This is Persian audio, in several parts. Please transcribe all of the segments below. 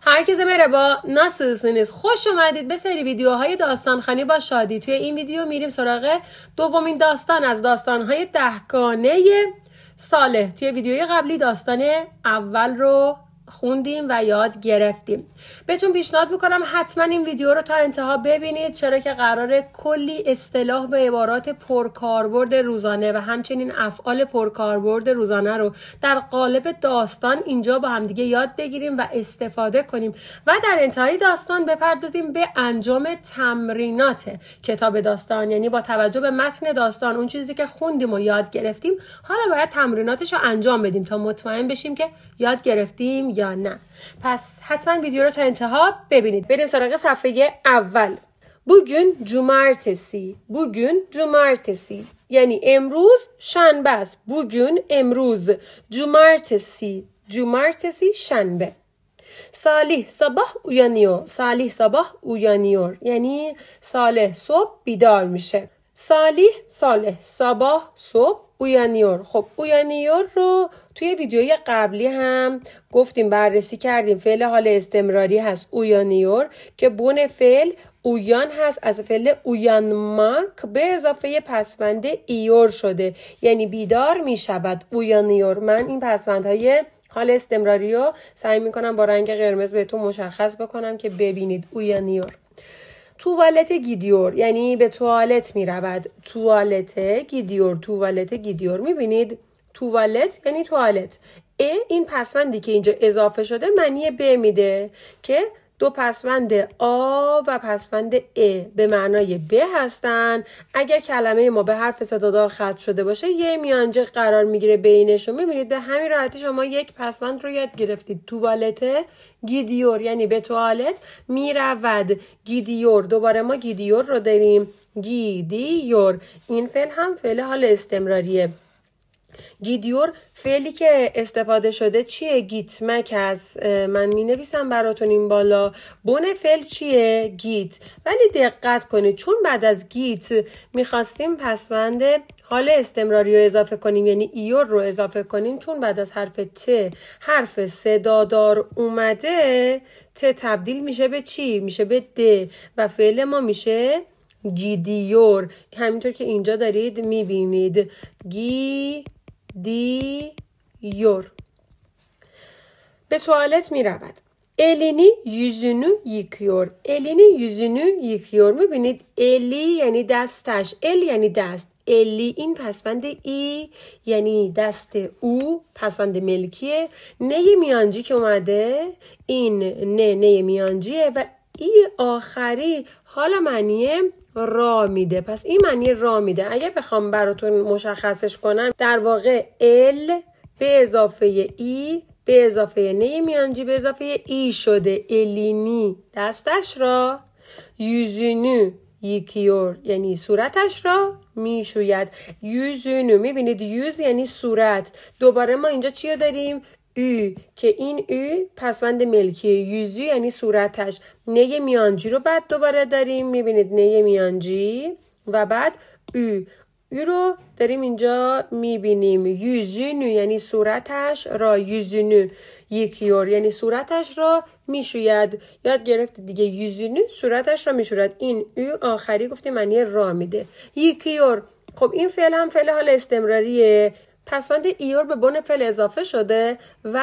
Herkese merhaba. Nasılsınız? خوش اومدید به سری ویدیوهای داستانخانی با شادی. توی این ویدیو میریم سراغ دومین داستان از داستانهای دهگانه ساله توی ویدیوی قبلی داستان اول رو خوندیم و یاد گرفتیم بهتون پیشنهاد میکنم حتما این ویدیو رو تا انتها ببینید چرا که قرار کلی اصطلاح و عبارات پرکاربرد روزانه و همچنین افعال پرکاربرد روزانه رو در قالب داستان اینجا با همدیگه یاد بگیریم و استفاده کنیم و در انتهای داستان بپردازیم به انجام تمرینات کتاب داستان یعنی با توجه به متن داستان اون چیزی که خوندیم و یاد گرفتیم حالا باید تمریناتش رو انجام بدیم تا مطمئن بشیم که یاد گرفتیم نه پس حتما ویدیو رو تا انتها ببینید بریم سراغ صفحه اول Bugün جومارتسی، Bugün cumartesi. یعنی امروز شنبه است. Bugün امروز. جومارتسی، جومارتسی شنبه. Salih صبح اویانیور Salih صبح اویانیور یعنی صالح صبح بیدار میشه. صالح صالح صباح صبح اویانیور خب اویانیور رو توی ویدیوی قبلی هم گفتیم بررسی کردیم فعل حال استمراری هست اویانیور که بون فعل اویان هست از فعل اویانماک به اضافه پسوند ایور شده یعنی بیدار می شود اویانیور من این های حال استمراری رو سعی کنم با رنگ قرمز بهتون مشخص بکنم که ببینید اویانیور توالت گیدیور یعنی به توالت می رود توالت گیدیور توالت گیدیور می بینید توالت یعنی توالت ا این پسمندی که اینجا اضافه شده معنی ب میده که دو پسوند آ و پسوند ا به معنای ب هستن اگر کلمه ما به حرف صدادار خط شده باشه یه میانجه قرار میگیره بینشون میبینید به همین راحتی شما یک پسوند رو یاد گرفتید توالت گیدیور یعنی به توالت میرود گیدیور دوباره ما گیدیور رو داریم گیدیور این فعل هم فعل حال استمراریه گیدیور فعلی که استفاده شده چیه گیت هست من می نویسم براتون این بالا بن فعل چیه گیت ولی دقت کنید چون بعد از گیت میخواستیم پسوند حال استمراری رو اضافه کنیم یعنی ایور رو اضافه کنیم چون بعد از حرف ت حرف صدادار اومده ت تبدیل میشه به چی میشه به د و فعل ما میشه گیدیور همینطور که اینجا دارید میبینید گی دی یور به توالت می رود elini yüzünü yıkıyor. Elini یکیور می بینید الی یعنی دستش ال یعنی دست الی این پسوند ای یعنی دست او پسوند ملکیه نه میانجی که اومده این نه نه میانجیه و ای آخری حالا معنی را میده پس این معنی را میده اگر بخوام براتون مشخصش کنم در واقع ال به اضافه ای به اضافه نی میانجی به اضافه ای شده الینی دستش را یوزینو یکیور یعنی صورتش را میشوید یوزینو میبینید یوز یعنی صورت دوباره ما اینجا چی داریم او که این او پسوند ملکی یوزو یعنی صورتش نی میانجی رو بعد دوباره داریم میبینید نی میانجی و بعد او او رو داریم اینجا میبینیم نو یعنی صورتش را نو یکیور یعنی صورتش را میشوید یاد گرفت دیگه نو صورتش را میشورد این او آخری گفتیم معنی را میده یکیور خب این فعل هم فعل حال استمراریه پسوند ایور به بن فعل اضافه شده و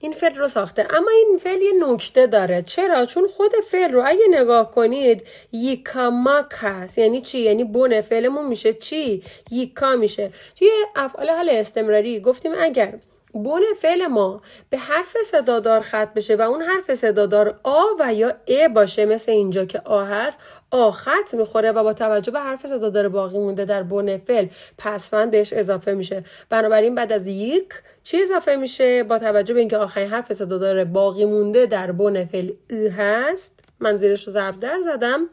این فعل رو ساخته اما این فعل یه نکته داره چرا چون خود فعل رو اگه نگاه کنید یکاماک هست یعنی چی یعنی بن فعلمون میشه چی یکا میشه توی افعال حال استمراری گفتیم اگر بن فعل ما به حرف صدادار خط بشه و اون حرف صدادار آ و یا ا باشه مثل اینجا که آ هست آ خط میخوره و با توجه به حرف صدادار باقی مونده در بن فعل پسفند بهش اضافه میشه بنابراین بعد از یک چی اضافه میشه با توجه به اینکه آخرین حرف صدادار باقی مونده در بن فعل ای هست من زیرش رو ضرب در زدم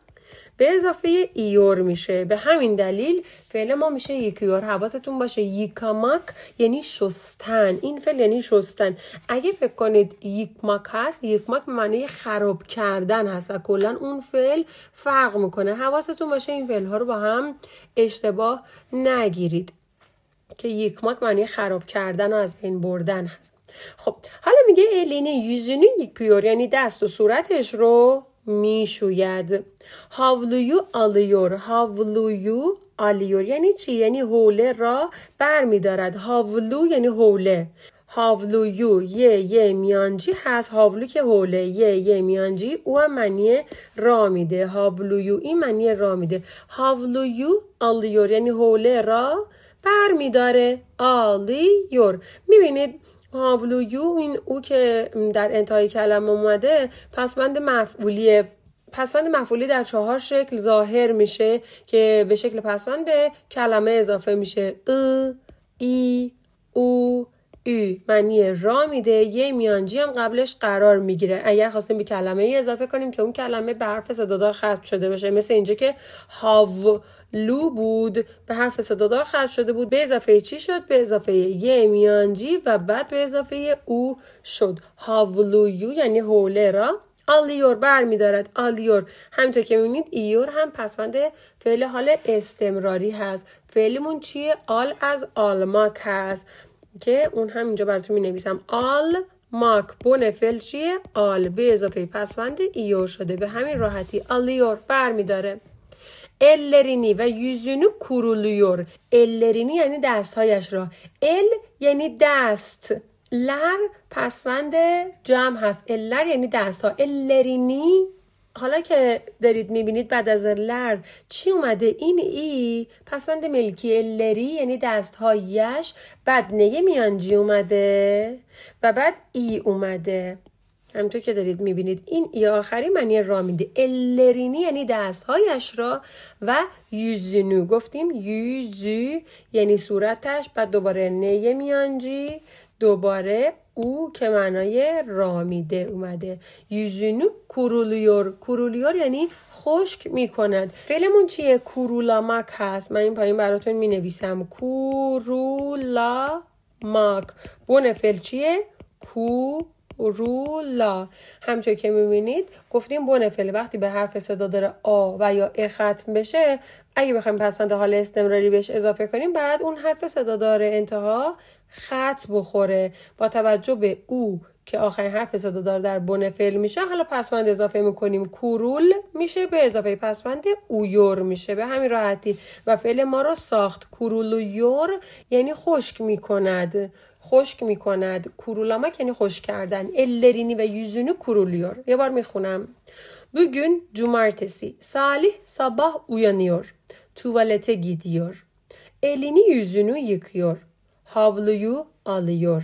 به اضافه ایور میشه به همین دلیل فعل ما میشه یکیور حواستون باشه یکمک یعنی شستن این فعل یعنی شستن اگه فکر کنید یکمک هست یکمک معنی خراب کردن هست و کلا اون فعل فرق میکنه حواستون باشه این فعل ها رو با هم اشتباه نگیرید که یکمک معنی خراب کردن و از بین بردن هست خب حالا میگه الینه یوزونی یکیور یعنی دست و صورتش رو میشوید هاولویو آلیور هاولویو آلیور یعنی چی یعنی هوله را بر دارد هاولو یعنی حوله هاولویو یه یه میانجی هست هاولو که هوله یه یه میانجی او هم معنی را میده هاولویو این معنی را میده هاولویو آلیور یعنی هوله را بر میداره آلیور میبینید پاولو یو این او که در انتهای کلمه اومده پسوند مفعولیه پسوند مفعولی در چهار شکل ظاهر میشه که به شکل پسوند به کلمه اضافه میشه ا ای او ای معنی را میده یه میانجی هم قبلش قرار میگیره اگر خواستیم به کلمه ای اضافه کنیم که اون کلمه به حرف صدادار ختم شده بشه مثل اینجا که هاو لو بود به حرف صدادار خط شده بود به اضافه چی شد به اضافه یه میانجی و بعد به اضافه او شد هاولویو یعنی هوله را آلیور بر می دارد آلیور همینطور که میبینید ایور هم پسوند فعل حال استمراری هست فعلمون چیه آل از آلماک هست که اون هم اینجا براتون می نویسم آل ماک بون فعل چیه آل به اضافه پسوند ایور شده به همین راحتی آلیور بر می داره ellerini و yüzünü kuruluyor. ellerini یعنی دستهایش را. ال یعنی دست. لر پسوند جمع هست. لر یعنی دستها. ellerini حالا که دارید میبینید بعد از لر چی اومده این ای پسوند ملکی الری یعنی هایش بعد نگه میانجی اومده و بعد ای اومده همینطور که دارید میبینید این یا آخری معنی را میده الرینی یعنی دستهایش را و یوزینو گفتیم یوزی یعنی صورتش بعد دوباره نیه میانجی دوباره او که معنای رامیده اومده یوزینو کورولیور کورولیور یعنی خشک میکند کند فعلمون چیه کورولامک هست من این پایین براتون مینویسم نویسم کورولا بون فعل چیه کو رولا همطور که میبینید گفتیم بونفل وقتی به حرف صدا داره آ و یا ا ختم بشه اگه بخوایم پسند حال استمراری بهش اضافه کنیم بعد اون حرف صدا داره انتها خط بخوره با توجه به او که آخرین حرف صدا دار در بن فعل میشه حالا پسوند اضافه میکنیم کورول میشه به اضافه پسوند اویور میشه به همین راحتی و فعل ما رو ساخت کورول یور یعنی خشک میکند خشک میکند کورولاما یعنی خشک کردن اللرینی و yüzünü kuruluyor یه بار میخونم بگن cumartesi. Salih sabah اویانیور Tuvalete گیدیور الینی yüzünü yıkıyor. هاولویو آلیور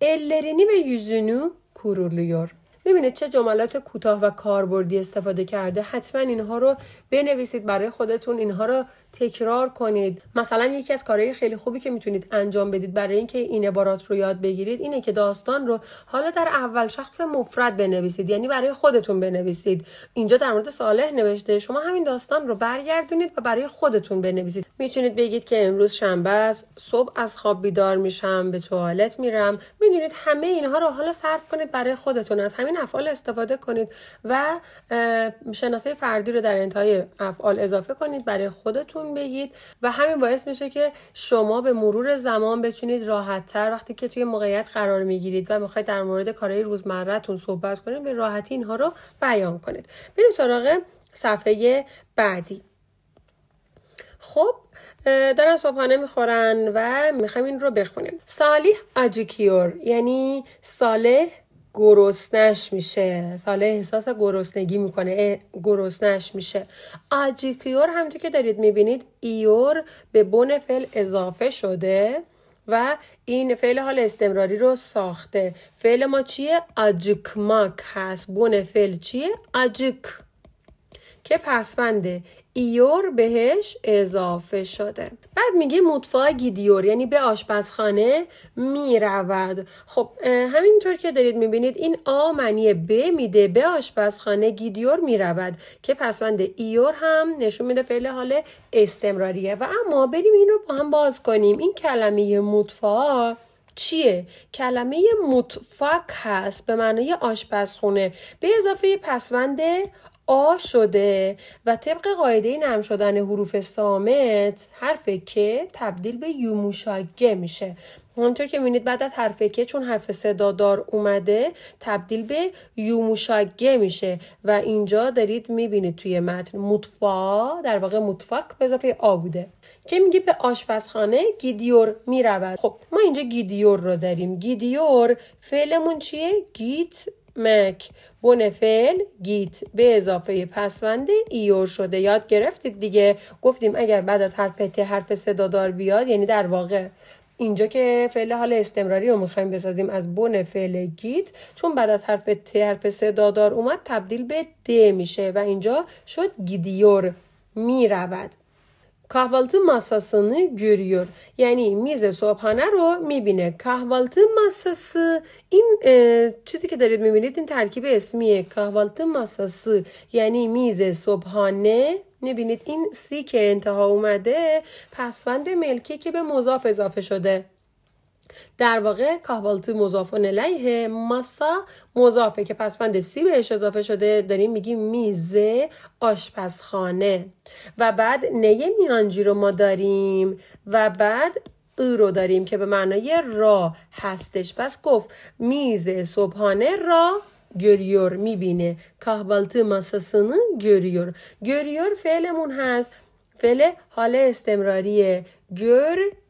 ellerini ve yüzünü kuruluyor. ببینید چه جملات کوتاه و کاربردی استفاده کرده حتما اینها رو بنویسید برای خودتون اینها رو تکرار کنید مثلا یکی از کارهای خیلی خوبی که میتونید انجام بدید برای اینکه این عبارات رو یاد بگیرید اینه که داستان رو حالا در اول شخص مفرد بنویسید یعنی برای خودتون بنویسید اینجا در مورد صالح نوشته شما همین داستان رو برگردونید و برای خودتون بنویسید میتونید بگید که امروز شنبه صبح از خواب بیدار میشم به توالت میرم میدونید همه اینها رو حالا صرف کنید برای خودتون از همین افعال استفاده کنید و شناسه فردی رو در انتهای افعال اضافه کنید برای خودتون بگید و همین باعث میشه که شما به مرور زمان بتونید راحتتر وقتی که توی موقعیت قرار میگیرید و میخواید در مورد کارهای روزمرهتون صحبت کنید به راحتی اینها رو بیان کنید بریم سراغ صفحه بعدی خب دارن صبحانه میخورن و میخوایم این رو بخونیم صالح اجیکیور یعنی صالح گرسنش میشه ساله احساس گرسنگی میکنه گرسنش میشه آجیکیور همونطور که دارید میبینید ایور به بن فعل اضافه شده و این فعل حال استمراری رو ساخته فعل ما چیه آجیکماک هست بن فعل چیه آجک که پسوند ایور بهش اضافه شده بعد میگه مطفا گیدیور یعنی به آشپزخانه میرود خب همینطور که دارید میبینید این آ معنی ب میده به آشپزخانه گیدیور میرود که پسوند ایور هم نشون میده فعل حال استمراریه و اما بریم این رو با هم باز کنیم این کلمه مطفا چیه کلمه مطفق هست به معنای آشپزخونه به اضافه پسوند آ شده و طبق قاعده نرم شدن حروف سامت حرف که تبدیل به یوموشاگه میشه همونطور که میبینید بعد از حرف که چون حرف صدادار اومده تبدیل به یوموشاگه میشه و اینجا دارید میبینید توی متن مطفا در واقع مطفاق به اضافه آ بوده که میگه به آشپزخانه گیدیور میرود خب ما اینجا گیدیور رو داریم گیدیور فعلمون چیه گیت مک بن فعل گیت به اضافه پسوند ایور شده یاد گرفتید دیگه گفتیم اگر بعد از حرف ت حرف صدادار بیاد یعنی در واقع اینجا که فعل حال استمراری رو میخوایم بسازیم از بن فعل گیت چون بعد از حرف ت حرف صدادار اومد تبدیل به د میشه و اینجا شد گیدیور میرود kahvaltı masasını görüyor. Yani mize mi mibine kahvaltı masası in e, çizgi kadar memeliyetin terkibi esmiye kahvaltı masası yani mize صبحانه میبینید این سی که انتها اومده پسوند ملکی که به مضاف اضافه در واقع کاهبالتی مضافون علیه ماسا مضافه که پسبند سی بهش اضافه شده داریم میگیم میزه آشپزخانه و بعد نیه میانجی رو ما داریم و بعد ای رو داریم که به معنای را هستش پس گفت میز صبحانه را گریور میبینه kahvaltı masasını گریور گریور فعلمون هست فعل حال استمراری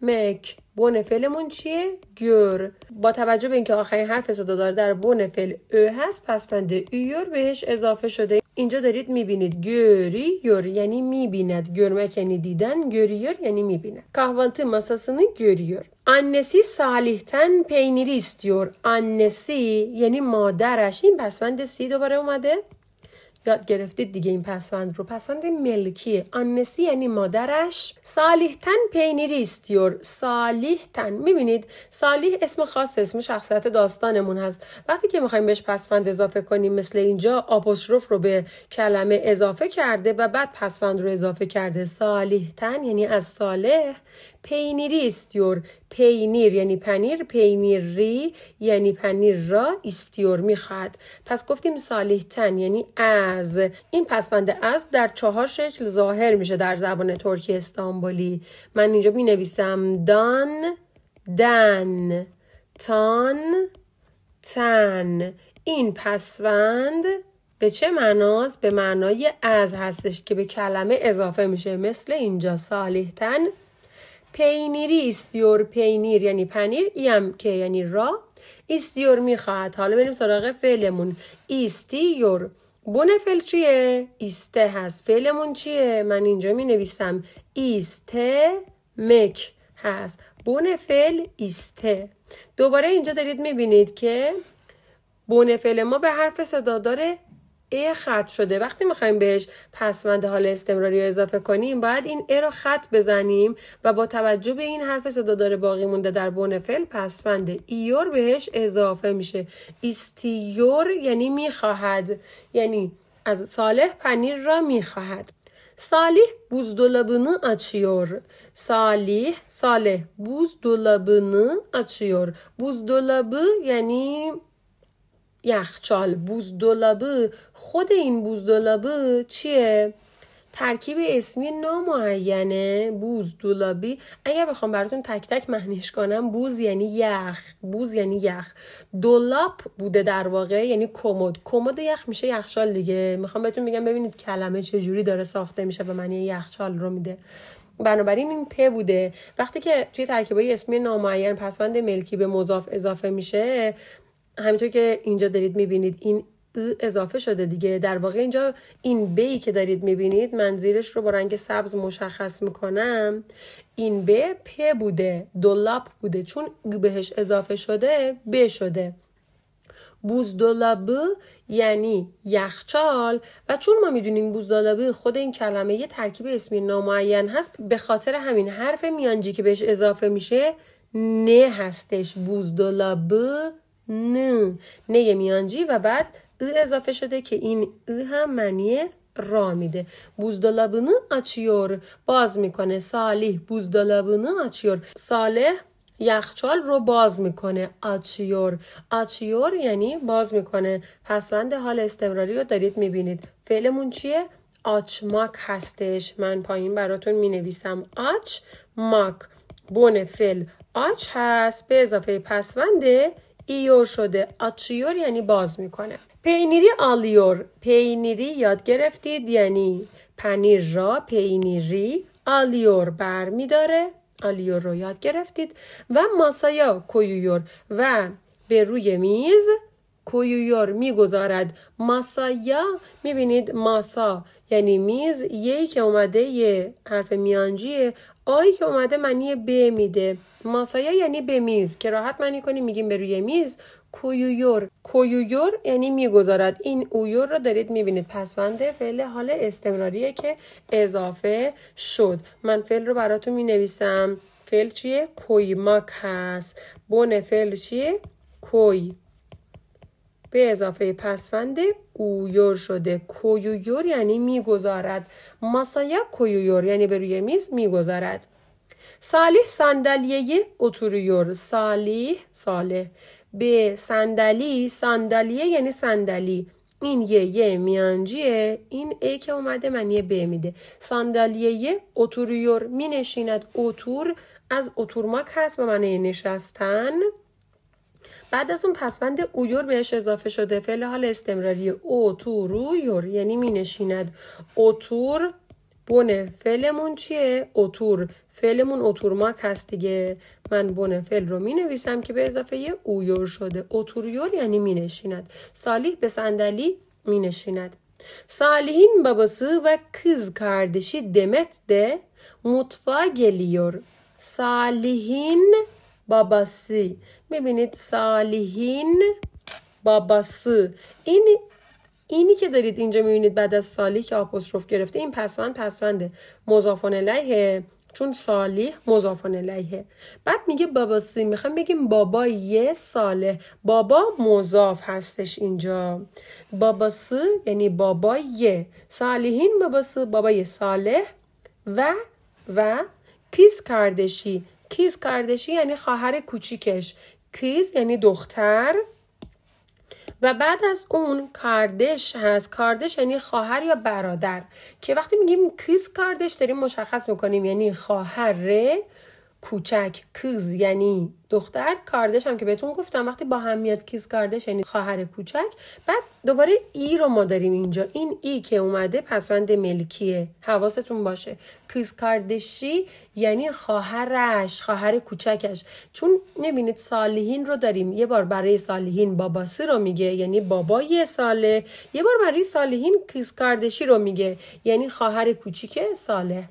مک بونفلمون فعلمون چیه گر با توجه به اینکه آخرین حرف صدا داره در بونفل فعل او هست پس بند ایور بهش اضافه شده اینجا دارید میبینید گری یور یعنی میبیند گرمک یعنی دیدن گریور یعنی میبیند kahvaltı masasını görüyor انسی salihten پینیری استیور انسی یعنی مادرش این پسوند سی دوباره اومده یاد گرفتید دیگه این پسوند رو پسوند ملکیه آنسی یعنی مادرش صالحتن پینیریست یور صالحتن میبینید صالح اسم خاص اسم شخصیت داستانمون هست وقتی که میخوایم بهش پسوند اضافه کنیم مثل اینجا آپوستروف رو به کلمه اضافه کرده و بعد پسوند رو اضافه کرده صالحتن یعنی از صالح استیور پینیر یعنی پنیر پینیری یعنی پنیر را استیور میخواد پس گفتیم صالحتن یعنی از این پسوند از در چهار شکل ظاهر میشه در زبان ترکی استانبولی من اینجا می نویسم دان دن تان تن این پسوند به چه معناست به معنای از هستش که به کلمه اضافه میشه مثل اینجا تن پینیری استیور پینیر یعنی پنیر ایم که یعنی را استیور میخواهد حالا بریم سراغ فعلمون استیور بونه فل چیه؟ ایسته هست فعلمون چیه؟ من اینجا می نویسم ایسته مک هست بونه فل ایسته دوباره اینجا دارید می بینید که بونه فل ما به حرف صدادار ا خط شده وقتی میخوایم بهش پسمند حال استمراری رو اضافه کنیم باید این ا رو خط بزنیم و با توجه به این حرف داره باقی مونده در بون فل پسمند ایور بهش اضافه میشه استیور یعنی میخواهد یعنی از صالح پنیر را میخواهد اچیور صالح açıyor. صالح Salih اچیور بوز Buzdolabı یعنی یخچال بوزدولابه خود این بوزدولابه چیه؟ ترکیب اسمی نامعینه بوز دولابی اگر بخوام براتون تک تک معنیش کنم بوز یعنی یخ بوز یعنی یخ دولاب بوده در واقع یعنی کمد کمد یخ میشه یخچال دیگه میخوام بهتون میگم ببینید کلمه چه جوری داره ساخته میشه و معنی یخچال رو میده بنابراین این پ بوده وقتی که توی ترکیبای اسمی نامعین پسوند ملکی به مضاف اضافه میشه همینطور که اینجا دارید میبینید این اضافه شده دیگه در واقع اینجا این بی که دارید میبینید من زیرش رو با رنگ سبز مشخص میکنم این ب پ بوده دولاب بوده چون بهش اضافه شده ب شده بوز دولاب یعنی یخچال و چون ما میدونیم دولاب خود این کلمه یه ترکیب اسمی نامعین هست به خاطر همین حرف میانجی که بهش اضافه میشه نه هستش بوز دولاب ن نه میانجی و بعد ا اضافه شده که این ا هم معنی را میده buzdolabını اچیور باز میکنه صالح buzdolabını اچیور صالح یخچال رو باز میکنه آچیور آچیور یعنی باز میکنه پسوند حال استمراری رو دارید میبینید فعلمون چیه آچماک هستش من پایین براتون مینویسم آچ ماک بون فعل آچ هست به اضافه پسوند ایور شده اچیور یعنی باز میکنه پینیری آلیور پینیری یاد گرفتید یعنی پنیر را پینیری آلیور بر میداره آلیور رو یاد گرفتید و ماسایا کویویور و به روی میز کویویور میگذارد ماسایا میبینید ماسا یعنی میز یی که اومده یه حرف میانجیه آی که اومده معنی ب میده ماسایا یعنی به میز که راحت معنی کنیم میگیم به روی میز کویویور کویویور یعنی میگذارد این اویور رو دارید میبینید پسونده فعل حال استمراریه که اضافه شد من فعل رو براتون مینویسم فعل چیه کویماک هست بون فعل چیه کوی به اضافه پسفند اویور شده کویویور یعنی میگذارد ماسایا کویویور یعنی به روی میز میگذارد صالح صندلیه اتوریور صالح صالح به صندلی صندلیه یعنی صندلی این یه یه میانجیه این ای که اومده یه به میده صندلیه یه اتوریور می اتور از اتورماک هست به معنی نشستن بعد از اون پسوند اویور بهش اضافه شده فعل حال استمراری اویور یعنی می نشیند اوتور بونه فعلمون چیه؟ اوتور فعلمون اوتورماک هست دیگه من بونه فعل رو می نویسم که به اضافه یه اویور شده اوتوریور یعنی می نشیند صالح به صندلی می نشیند سالیحین و و kız kardeşi دمت ده mutfağa geliyor. Salih'in باباسی. میبینید صالحین باباسی. این اینی که دارید اینجا میبینید بعد از صالح که آپوستروف گرفته این پسوند پسونده مضافان علیه چون صالح مضافان علیه بعد میگه باباسی میخوام بگیم بابا یه صالح بابا مضاف هستش اینجا باباسی یعنی بابا یه صالحین باباسی بابا صالح و و پیس کردشی کیز کاردشی یعنی خواهر کوچیکش کیز یعنی دختر و بعد از اون کاردش هست کاردش یعنی خواهر یا برادر که وقتی میگیم کیز کاردش داریم مشخص میکنیم یعنی خواهره کوچک کز یعنی دختر کاردش هم که بهتون گفتم وقتی با هم میاد کیز کاردش یعنی خواهر کوچک بعد دوباره ای رو ما داریم اینجا این ای که اومده پسوند ملکیه حواستون باشه کیز کاردشی یعنی خواهرش خواهر کوچکش چون نبینید صالحین رو داریم یه بار برای صالحین باباسی رو میگه یعنی بابای ساله یه بار برای صالحین کیز کاردشی رو میگه یعنی خواهر کوچیک ساله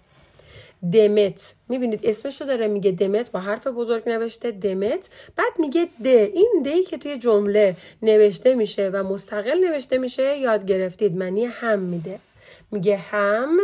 دمت میبینید اسمش رو داره میگه دمت با حرف بزرگ نوشته دمت بعد میگه د این دی که توی جمله نوشته میشه و مستقل نوشته میشه یاد گرفتید معنی هم میده میگه هم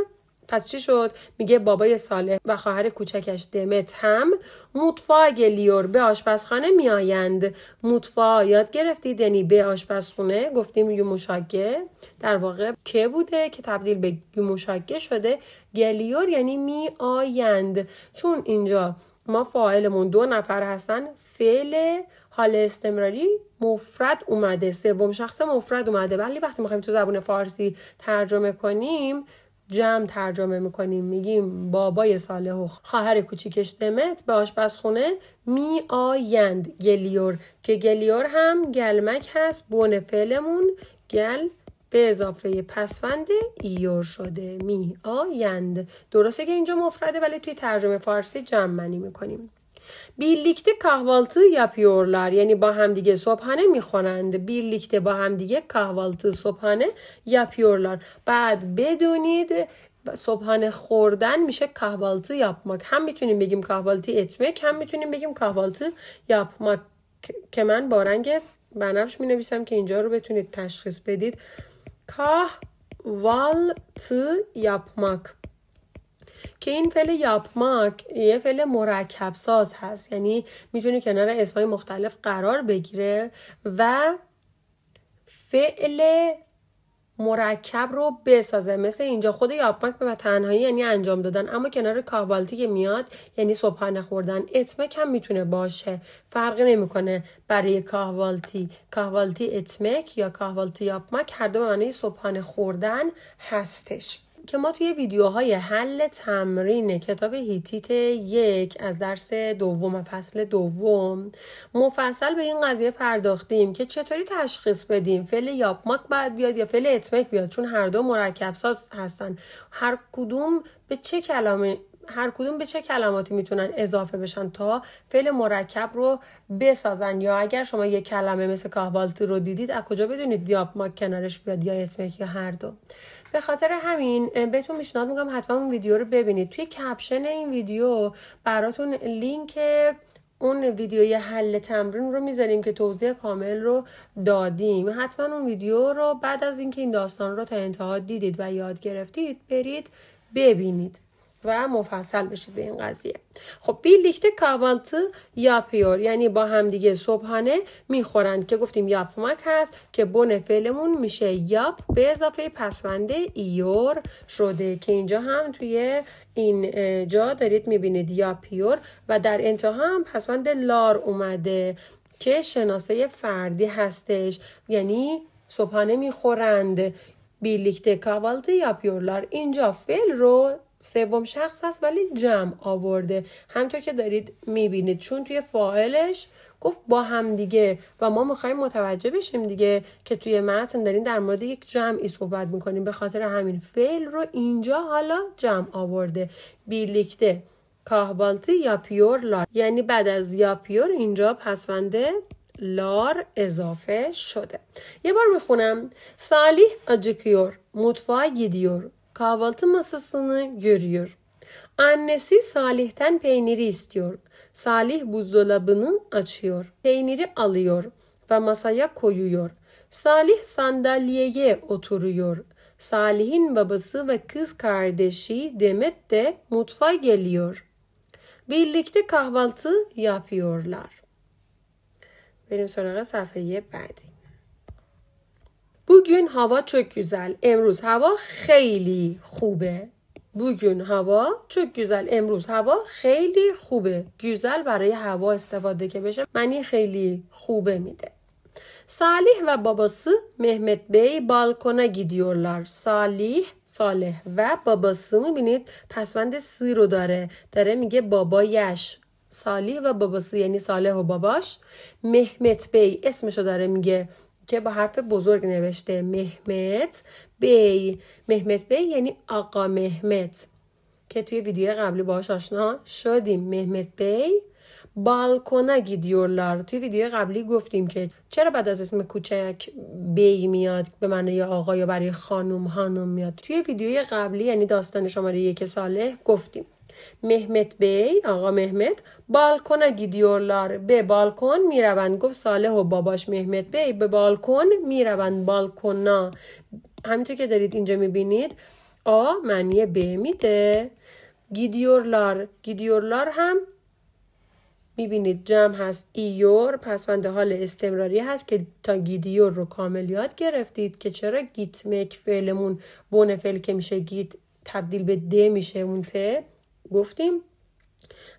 پس چی شد میگه بابای صالح و خواهر کوچکش دمت هم مطفا لیور به آشپزخانه میآیند مطفا یاد گرفتید یعنی به آشپزخونه گفتیم یوموشاگه در واقع که بوده که تبدیل به یوموشاگه شده گلیور یعنی میآیند چون اینجا ما فاعلمون دو نفر هستن فعل حال استمراری مفرد اومده سوم شخص مفرد اومده ولی وقتی میخوایم تو زبون فارسی ترجمه کنیم جمع ترجمه میکنیم میگیم بابای صالح و خواهر کوچیکش دمت به آشپزخونه می آیند گلیور که گلیور هم گلمک هست بون فعلمون گل به اضافه پسوند ایور شده می آیند درسته که اینجا مفرده ولی توی ترجمه فارسی جمع منی میکنیم Birlikte kahvaltı yapıyorlar. Yani با دیگه صبحانه میخورند. Birlikte با دیگه kahvaltı صبحانه yapıyorlar. بعد بدونید صبحانه خوردن میشه kahvaltı yapmak. هم میتونیم بگیم kahvaltı etmek هم میتونیم بگیم kahvaltı yapmak که من با رنگ بنفش می نویسم که اینجا رو بتونید تشخیص بدید kahvaltı yapmak که این فعل یاپماک یه فعل مرکب ساز هست یعنی میتونه کنار اسمای مختلف قرار بگیره و فعل مرکب رو بسازه مثل اینجا خود یاپماک به تنهایی یعنی انجام دادن اما کنار کاوالتی که میاد یعنی صبحانه خوردن اتمک هم میتونه باشه فرق نمیکنه برای کاهوالتی کاهوالتی اتمک یا کاهوالتی یاپماک هر دو معنی صبحانه خوردن هستش که ما توی ویدیوهای حل تمرین کتاب هیتیت یک از درس دوم و فصل دوم مفصل به این قضیه پرداختیم که چطوری تشخیص بدیم فعل یاپماک باید بیاد یا فعل اتمک بیاد چون هر دو مرکب ساز هستن هر کدوم به چه کلامی هر کدوم به چه کلماتی میتونن اضافه بشن تا فعل مرکب رو بسازن یا اگر شما یک کلمه مثل کاهوالتی رو دیدید از کجا بدونید یاپماک کنارش بیاد یا اتمک یا هر دو به خاطر همین بهتون پیشنهاد میکنم حتما اون ویدیو رو ببینید توی کپشن این ویدیو براتون لینک اون ویدیوی حل تمرین رو میذاریم که توضیح کامل رو دادیم حتما اون ویدیو رو بعد از اینکه این داستان رو تا انتها دیدید و یاد گرفتید برید ببینید و مفصل بشید به این قضیه خب بیلیکته یا پیور یعنی با همدیگه صبحانه میخورند که گفتیم مک هست که بن فعلمون میشه یاپ به اضافه پسونده ایور شده که اینجا هم توی این جا دارید میبینید پیور و در انتها هم پسوند لار اومده که شناسه فردی هستش یعنی صبحانه میخورند بیلیکته یا yapıyorlar اینجا فعل رو سوم شخص هست ولی جمع آورده همطور که دارید میبینید چون توی فائلش گفت با هم دیگه و ما میخوایم متوجه بشیم دیگه که توی متن داریم در مورد یک جمعی صحبت میکنیم به خاطر همین فعل رو اینجا حالا جمع آورده بیلیکته کاهبالتی یا پیور لار یعنی بعد از یا پیور اینجا پسونده لار اضافه شده یه بار میخونم سالی اجکیور مطفا kahvaltı masasını görüyor. Annesi Salih'ten peyniri istiyor. Salih buzdolabını açıyor. Peyniri alıyor ve masaya koyuyor. Salih sandalyeye oturuyor. Salih'in babası ve kız kardeşi Demet de mutfağa geliyor. Birlikte kahvaltı yapıyorlar. Benim sonraki sayfaya verdik. Bugün هوا çok güzel. امروز هوا خیلی خوبه. بوگون هوا çok güzel. امروز هوا خیلی خوبه. گوزل برای هوا استفاده که بشه معنی خیلی خوبه میده. صالح و babası محمد بی بالکونا گیدیورلار. صالح صالح و babası میبینید پسوند سی رو داره. داره میگه بابایش. صالح و باباسی یعنی ساله و باباش محمد بی اسمشو داره میگه که با حرف بزرگ نوشته مهمت بی مهمت بی یعنی آقا مهمت که توی ویدیو قبلی باهاش آشنا شدیم مهمت بی بالکونا گیدیورلار توی ویدیو قبلی گفتیم که چرا بعد از اسم کوچک بی میاد به معنی آقا یا برای خانم هانم میاد توی ویدیو قبلی یعنی داستان شماره یک ساله گفتیم مهمت بی آقا مهمت بالکن گیدیورلار به بالکن میروند گفت ساله و باباش مهمت بی به بالکن میروند بالکنا همینطور که دارید اینجا میبینید آ معنی ب میده گیدیورلار گیدیورلار هم میبینید جمع هست ایور پسوند حال استمراری هست که تا گیدیور رو کامل یاد گرفتید که چرا گیت مک فعلمون بون فعل که میشه گیت تبدیل به د میشه اون گفتیم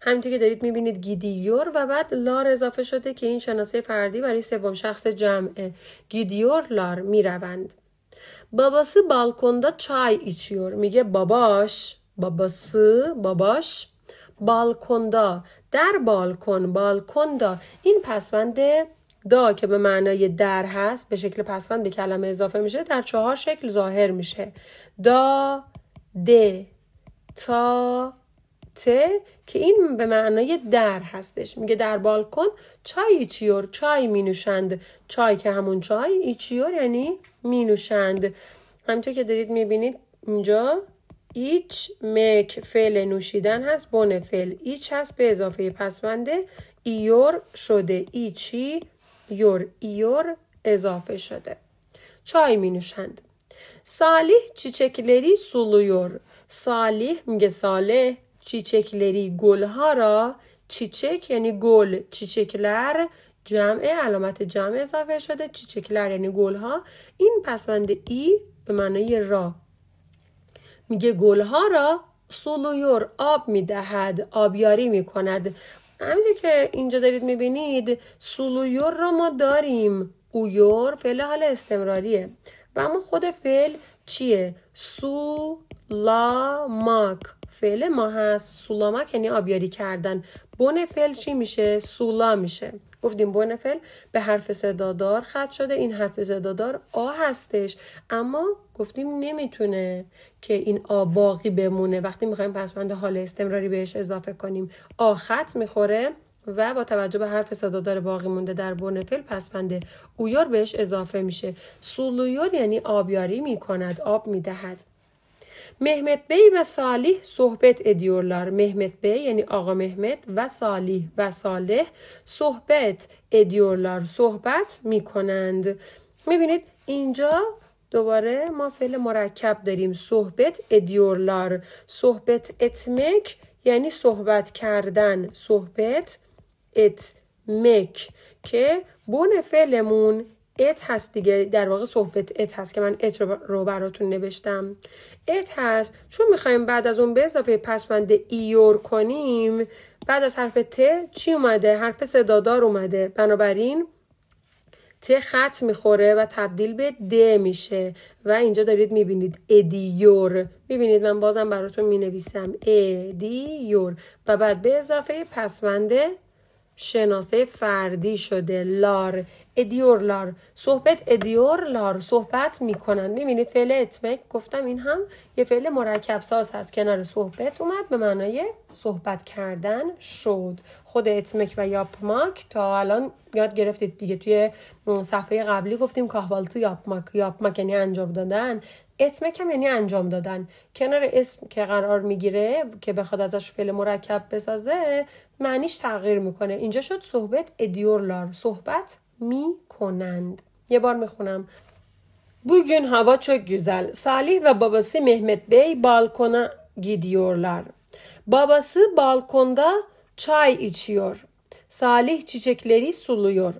همینطور که دارید میبینید گیدیور و بعد لار اضافه شده که این شناسه فردی برای سوم شخص جمعه گیدیور لار میروند باباسی بالکندا چای ایچیور میگه باباش باباسی باباش بالکندا در بالکن بالکندا این پسوند دا که به معنای در هست به شکل پسوند به کلمه اضافه میشه در چهار شکل ظاهر میشه دا د تا که این به معنای در هستش میگه در بالکن چای ایچیور چای می نوشند چای که همون چای ایچیور یعنی می نوشند همینطور که دارید می بینید اینجا ایچ مک فعل نوشیدن هست بن فعل ایچ هست به اضافه پسونده ایور شده ایچی یور ایور اضافه شده چای می نوشند سالیح چیچکلری سولویور سالیح میگه ساله چیچکلری گلها را چیچک یعنی گل چیچکلر جمع علامت جمع اضافه شده چیچکلر یعنی گلها این پسبند ای به معنای را میگه گلها را سولویور آب میدهد آبیاری میکند همینجا که اینجا دارید میبینید سولویور را ما داریم اویور فعل حال استمراریه و اما خود فعل چیه؟ سو لا ماک فعل ما هست سولاما یعنی آبیاری کردن بن فعل چی میشه سولا میشه گفتیم بن فعل به حرف صدادار خط شده این حرف صدادار آ هستش اما گفتیم نمیتونه که این آ باقی بمونه وقتی میخوایم پسوند حال استمراری بهش اضافه کنیم آ خط میخوره و با توجه به حرف صدادار باقی مونده در بن فعل پسوند اویار بهش اضافه میشه سولویور یعنی آبیاری میکند آب میدهد Mehmet Bey ve Salih sohbet ediyorlar. Mehmet Bey yani Ağa Mehmet ve Salih ve Salih sohbet ediyorlar. صحبت میکنند. میبینید اینجا دوباره ما فعل مرکب داریم صحبت ادیورلار صحبت اتمک یعنی صحبت کردن صحبت اتمک که بون فعلمون ات هست دیگه در واقع صحبت ات هست که من ات رو براتون نوشتم ات هست چون میخوایم بعد از اون به اضافه پسوند ایور کنیم بعد از حرف ت چی اومده حرف صدادار اومده بنابراین ت خط میخوره و تبدیل به د میشه و اینجا دارید میبینید ادیور میبینید من بازم براتون مینویسم ادیور و بعد به اضافه پسوند شناسه فردی شده لار ادیور لار صحبت ادیور لار صحبت میکنن میبینید فعل اتمک گفتم این هم یه فعل مرکب ساز هست کنار صحبت اومد به معنای صحبت کردن شد خود اتمک و یاپماک تا الان یاد گرفتید دیگه توی صفحه قبلی گفتیم کاهوالتو یاپماک یاپماک یعنی انجام دادن Etmek هم یعنی انجام دادن کنار اسم که قرار میگیره که بخواد ازش فعل مرکب بسازه معنیش تغییر میکنه اینجا شد sohbet ediyorlar. Sohbet میکنند یه بار میخونم Bugün hava çok güzel. Salih ve babası Mehmet Bey balkona gidiyorlar. Babası balkonda çay içiyor. Salih çiçekleri suluyor.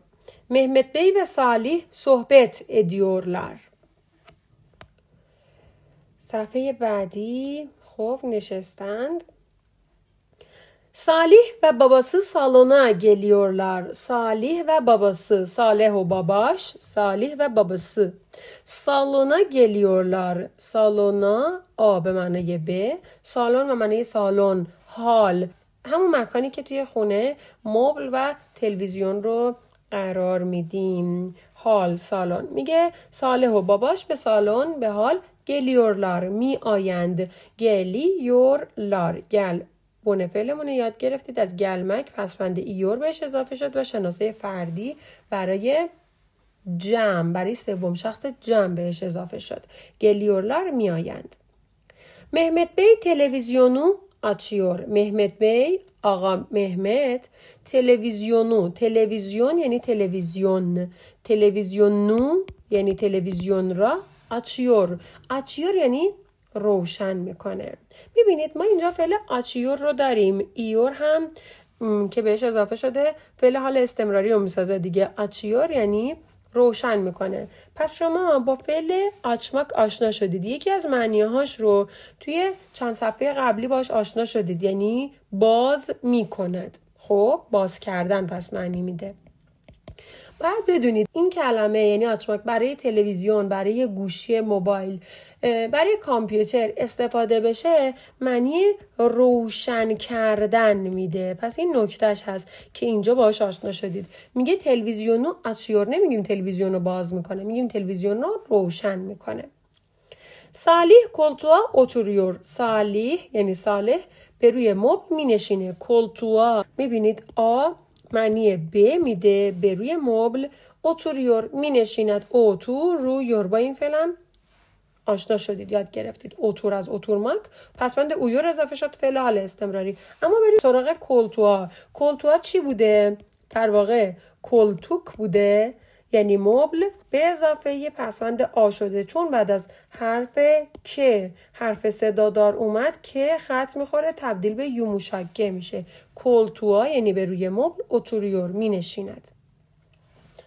Mehmet Bey ve Salih sohbet ediyorlar. صفحه بعدی خوب نشستند و و باباسی سالونا گلیورلار. صالح و باباسی صالح و باباش صالح و باباسی سالونا گلیورلار. سالونا. آ به معنی ب، سالون و معنی سالن، حال. همون مکانی که توی خونه مبل و تلویزیون رو قرار میدیم. حال سالن میگه ساله و باباش به سالن به حال گلیورلار می آیند گلیورلار گل بونه فعلمون یاد گرفتید از گلمک پسفند ایور بهش اضافه شد و شناسه فردی برای جمع برای سوم شخص جمع بهش اضافه شد گلیورلار می آیند مهمت بی تلویزیونو آچیور مهمت بی آقا مهمت تلویزیونو تلویزیون یعنی تلویزیون تلویزیونو یعنی تلویزیون را آچیور آچیور یعنی روشن میکنه میبینید ما اینجا فعل آچیور رو داریم ایور هم که بهش اضافه شده فعل حال استمراری رو میسازه دیگه آچیور یعنی روشن میکنه پس شما با فعل آچماک آشنا شدید یکی از معنیهاش رو توی چند صفحه قبلی باش آشنا شدید یعنی باز میکند خب باز کردن پس معنی میده باید بدونید این کلمه یعنی آتماک برای تلویزیون برای گوشی موبایل برای کامپیوتر استفاده بشه معنی روشن کردن میده پس این نکتهش هست که اینجا باهاش آشنا شدید میگه تلویزیون رو اتشیور نمیگیم تلویزیون باز میکنه میگیم تلویزیون روشن میکنه سالیح کلتوا اتوریور سالیح یعنی صالح به روی مب مینشینه کلتوا میبینید آ معنی ب میده به روی مبل اتوریور می نشیند اوتور رو یور با این فعلا آشنا شدید یاد گرفتید اوتور از اوتورماک پس بند اویور اضافه شد فعل حال استمراری اما بریم سراغ کلتوها کلتوها چی بوده در واقع کلتوک بوده یعنی مبل به اضافه یه پسوند آ شده چون بعد از حرف که حرف صدادار اومد که خط میخوره تبدیل به یوموشکه میشه کلتوا یعنی به روی مبل اتوریور مینشیند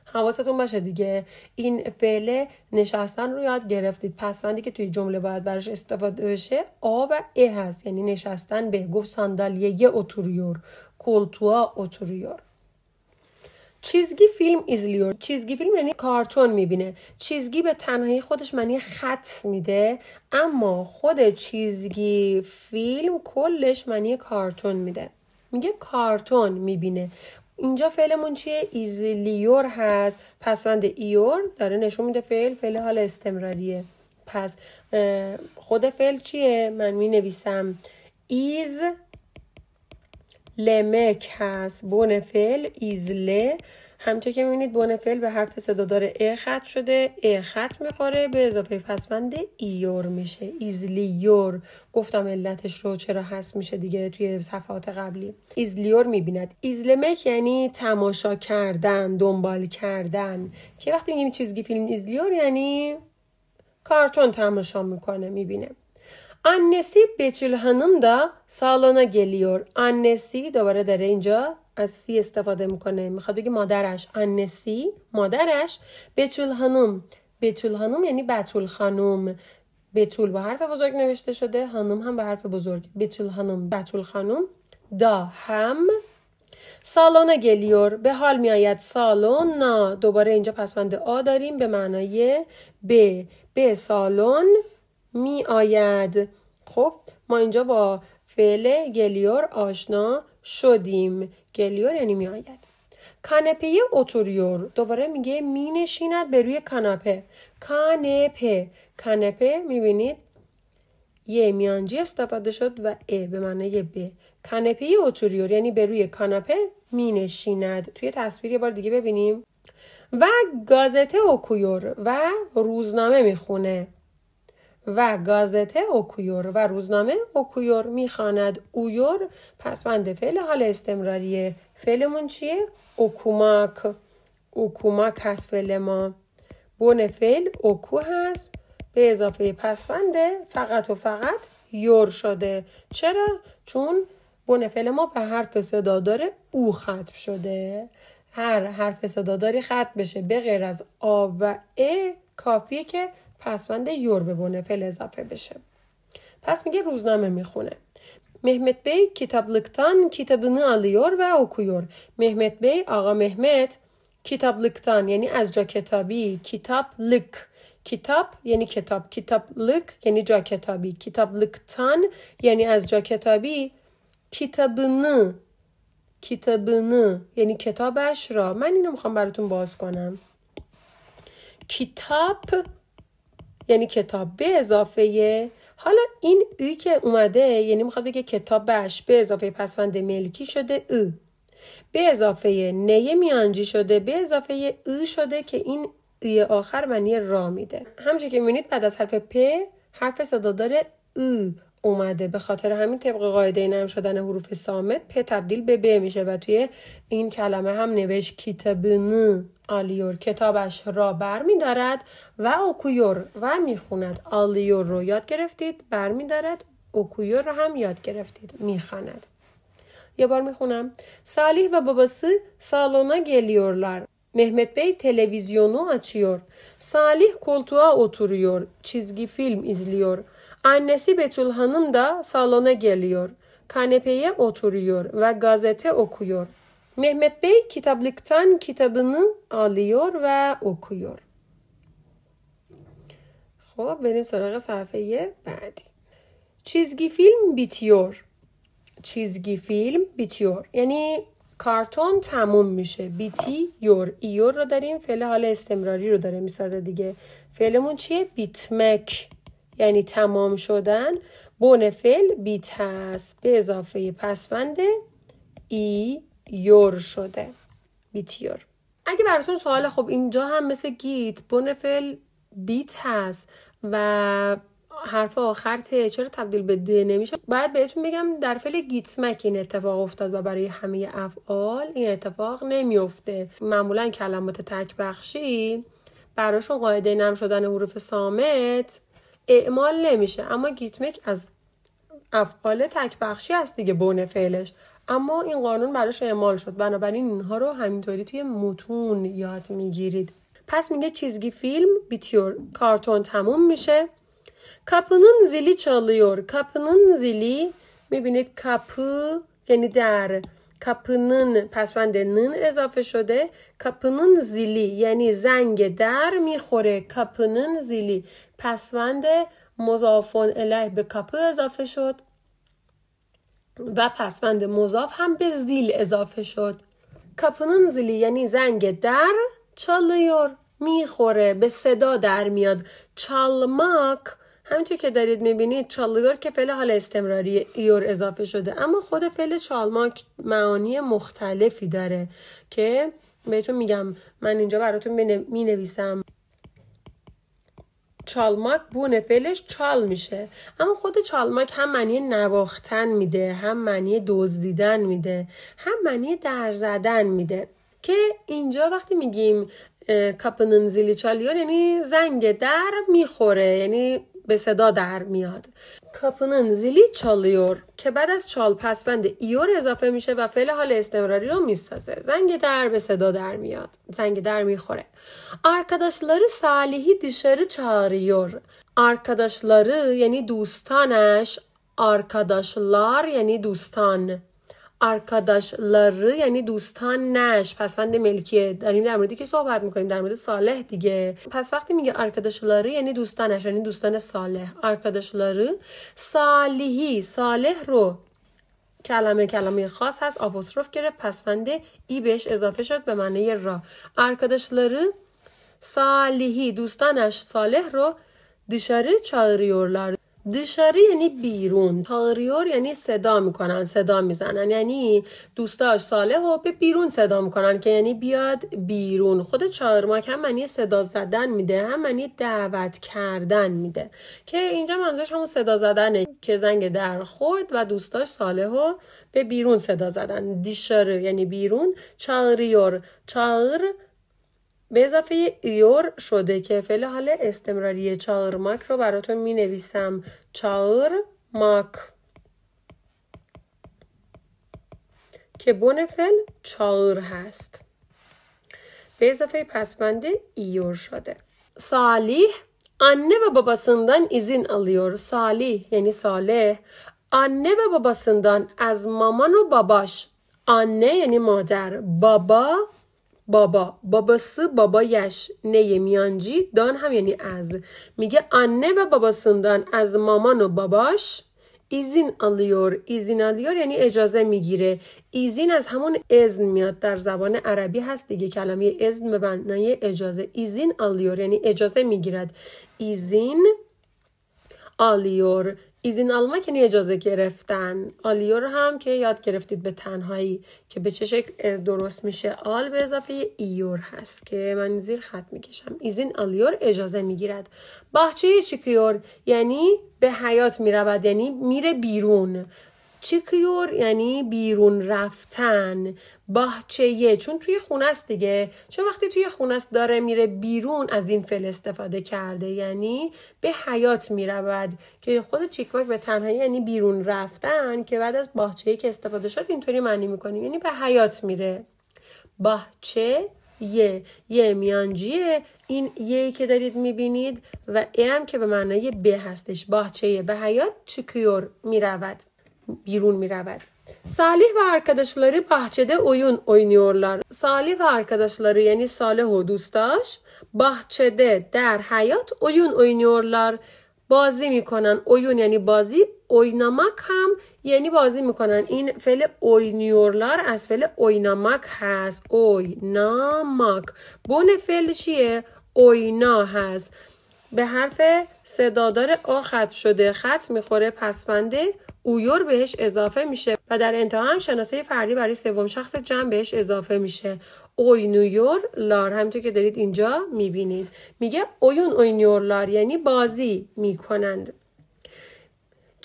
حواستون باشه دیگه این فعل نشستن رو یاد گرفتید پسوندی که توی جمله باید براش استفاده بشه آ و ا هست یعنی نشستن به گفت یه اتوریور کلتوا اتوریور چیزگی فیلم ایزلیور چیزگی فیلم یعنی کارتون میبینه چیزگی به تنهایی خودش معنی خط میده اما خود چیزگی فیلم کلش معنی کارتون میده میگه کارتون میبینه اینجا فعلمون چیه ایزلیور هست پسوند ایور داره نشون میده فعل فعل حال استمراریه پس خود فعل چیه من مینویسم ایز لمک هست بونفل ایزله همطور که میبینید بونفل به حرف صدادار ا خط شده ا خط میخوره به اضافه پسبند ایور میشه ایزلیور گفتم علتش رو چرا هست میشه دیگه توی صفحات قبلی ایزلیور میبیند ایزلمک یعنی تماشا کردن دنبال کردن که وقتی میگیم چیزگی فیلم ایزلیور یعنی کارتون تماشا میکنه میبینه Annesi Betül Hanım دا سالانه گلیور annesi دوباره داره اینجا از سی استفاده میکنه میخواد بگه مادرش آنسی مادرش بتول هانم بتول خانم یعنی بتول خانم بتول با حرف بزرگ نوشته شده هانم هم با حرف بزرگ بتول هانم بتول خانم دا هم سالونه گلیور به حال میآید سالونا دوباره اینجا پسوند آ داریم به معنای ب به سالن می آید خب ما اینجا با فعل گلیور آشنا شدیم گلیور یعنی می آید کانپه اوتوریور دوباره میگه می نشیند به روی کاناپه کانپه کانپه بینید یه میانجی استفاده شد و ا به معنی ب کانپه اوتوریور یعنی به روی کاناپه می نشیند توی تصویر یه بار دیگه ببینیم و گازته اوکویور و روزنامه میخونه و گازته اوکویور و روزنامه اوکویور میخواند اویور پسوند فعل حال استمراریه فعلمون چیه؟ اوکوماک اوکوماک هست فعل ما بون فعل اوکو هست به اضافه پسفند فقط و فقط یور شده چرا؟ چون بون فعل ما به حرف صدادار او ختم شده هر حرف صداداری ختم بشه به غیر از آ و ا کافیه که پسوند یور به بونه اضافه بشه پس میگه روزنامه میخونه مهمت بی کتاب کتابنی کتاب و اوکویور مهمت بی آقا مهمت کتاب لکتان یعنی از جا کتابی کتاب لک کتاب یعنی کتاب کتاب لک یعنی جا کتابی کتاب لکتان یعنی از جا کتابی کتاب کتاب یعنی کتابش را من اینو میخوام براتون باز کنم کتاب یعنی کتاب به اضافه حالا این ای که اومده یعنی میخواد بگه کتابش به اضافه پسوند ملکی شده او به اضافه نیه میانجی شده به اضافه او شده که این ای آخر معنی را میده همچه که میبینید بعد از حرف پ حرف صدا داره او اومده به خاطر همین طبق قاعده نرم شدن حروف سامت په تبدیل به ب میشه و توی این کلمه هم نوشت کتابن آلیور کتابش را بر می و اوکویور و میخوند آلیور رو یاد گرفتید بر می دارد اوکویور رو هم یاد گرفتید میخواند یه بار میخونم سالیح و باباسی سالونا geliyorlar محمد بی تلویزیونو اچیور سالیه کلتوها اتوریور چیزگی فیلم ازلیور Annesi Betül Hanım da salona geliyor. Kanepeye oturuyor ve gazete okuyor. Mehmet Bey kitaplıktan kitabını alıyor و okuyor. خب بریم سراغ صفحه بعدی چیزگی فیلم بیتیور چیزگی فیلم بیتیور یعنی کارتون تموم میشه بیتی یور ایور رو داریم فعل حال استمراری رو داریم. میسازه دیگه فعلمون چیه بیتمک یعنی تمام شدن بون فعل بی تس به اضافه پسفند ای یور شده بیتیور اگه براتون سوال خب اینجا هم مثل گیت بون فعل بیت هست و حرف آخر ته چرا تبدیل به د نمیشه باید بهتون بگم در فعل گیتمک این اتفاق افتاد و برای همه افعال این اتفاق نمیفته معمولا کلمات تک بخشی براشون قاعده نم شدن حروف سامت اعمال نمیشه اما گیتمک از افعال تکبخشی هست دیگه بونه فعلش اما این قانون براش اعمال شد بنابراین اینها رو همینطوری توی متون یاد میگیرید پس میگه چیزگی فیلم بیتیور کارتون تموم میشه کپنون زیلی چالیور کپنون زیلی میبینید کپو یعنی در کپنن پسوند نن اضافه شده کپنن زیلی یعنی زنگ در میخوره کپنن زیلی پسوند مضافون اله به کپ اضافه شد و پسوند مضاف هم به زیل اضافه شد کپنن زیلی یعنی زنگ در چالیور میخوره به صدا در میاد چالماک، همینطور که دارید میبینید چالگار که فعل حال استمراری ایور اضافه شده اما خود فعل چالماک معانی مختلفی داره که بهتون میگم من اینجا براتون می چالماک بونه فعلش چال میشه اما خود چالماک هم معنی نواختن میده هم معنی دزدیدن میده هم معنی در زدن میده که اینجا وقتی میگیم کاپننزیلی چالیور یعنی زنگ در میخوره یعنی به صدا در میاد کپنن زیلی چالیور که بعد از چال پسفند ایور اضافه میشه و فعل حال استمراری رو میسازه زنگ در به صدا در میاد زنگ در میخوره آرکاداشلاری سالیهی دیشری چاریور آرکاداشلاری یعنی دوستانش آرکاداشلار یعنی دوستان arkadaşları یعنی دوستان نش پسوند ملکیه داریم در موردی که صحبت میکنیم در مورد صالح دیگه پس وقتی میگه arkadaşları یعنی دوستانش یعنی دوستان صالح arkadaşları صالحی صالح رو کلمه کلمه خاص هست آپوستروف گرفت پسوند ای بهش اضافه شد به معنی را arkadaşları صالحی دوستانش صالح رو دیشاری چاریورلار دیشاری یعنی بیرون تاریور یعنی صدا میکنن صدا میزنن یعنی دوستاش ساله و به بیرون صدا میکنن که یعنی بیاد بیرون خود چارماک هم معنی صدا زدن میده هم معنی دعوت کردن میده که اینجا منظورش همون صدا زدنه که زنگ در خورد و دوستاش ساله و به بیرون صدا زدن دیشار یعنی بیرون چاریور چار به اضافه ایور شده که فعل حال استمراری مک رو براتون می نویسم مک که بون فعل چار هست به اضافه پسبند ایور شده سالیح anne و babasından izin alıyor. صالح یعنی صالح. Anne و babasından از مامان و باباش Anne یعنی مادر. بابا بابا باباسی بابایش نه میانجی دان هم یعنی از میگه آنه و babasından از مامان و باباش ایزین آلیور ایزین آلیور یعنی اجازه میگیره ایزین از همون ازن میاد در زبان عربی هست دیگه کلمه ازن به اجازه ایزین آلیور یعنی اجازه میگیرد ایزین آلیور ایزین آلماک که اجازه گرفتن آلیو رو هم که یاد گرفتید به تنهایی که به چه شکل درست میشه آل به اضافه ایور هست که من زیر خط میکشم ایزین آلیور اجازه میگیرد باچه چیکیور یعنی به حیات میرود یعنی میره بیرون چیکیور یعنی بیرون رفتن باهچه چون توی خونه است دیگه چون وقتی توی خونه است داره میره بیرون از این فل استفاده کرده یعنی به حیات میرود که خود چیکمک به تنهایی یعنی بیرون رفتن که بعد از باهچه که استفاده شد اینطوری معنی میکنیم یعنی به حیات میره باهچه یه یه میانجیه این یه که دارید میبینید و ای هم که به معنای به هستش باهچه به حیات چیکیور میرود بیرون می رود. صالح و arkadaşları bahçede oyun oynuyorlar. صالح و arkadaşları یعنی صالح و دوستاش bahçede در حیات oyun oynuyorlar. بازی میکنن اویون یعنی بازی اوینامک هم یعنی بازی میکنن این فل اوینیورلار از فل اوینامک هست اوینامک بون فل چیه؟ اوینا هست به حرف صدادار آ شده خط میخوره پسفنده اویور بهش اضافه میشه و در انتها هم شناسه فردی برای سوم شخص جمع بهش اضافه میشه اوینیور لار همینطور که دارید اینجا میبینید میگه اویون اوینیور لار یعنی بازی میکنند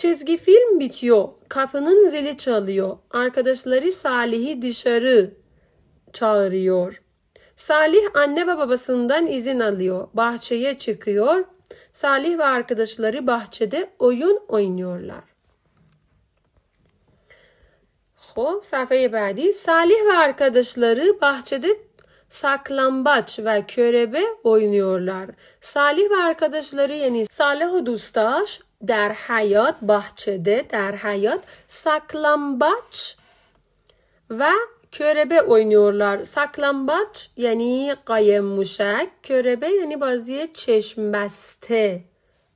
Çizgi film bitiyor. Kapının zili çalıyor. Arkadaşları Salih'i dışarı çağırıyor. Salih anne ve babasından izin alıyor. Bahçeye çıkıyor. Salih ve arkadaşları bahçede oyun oynuyorlar. Hop sayfaya badi. Salih ve arkadaşları bahçede saklambaç ve körebe oynuyorlar. Salih ve arkadaşları yani Salih Dustaş در حیات bahçede در hayat saklambaç ve körebe oynuyorlar. Saklambaç yani kayem muşak, körebe yani bazı çeşmeste.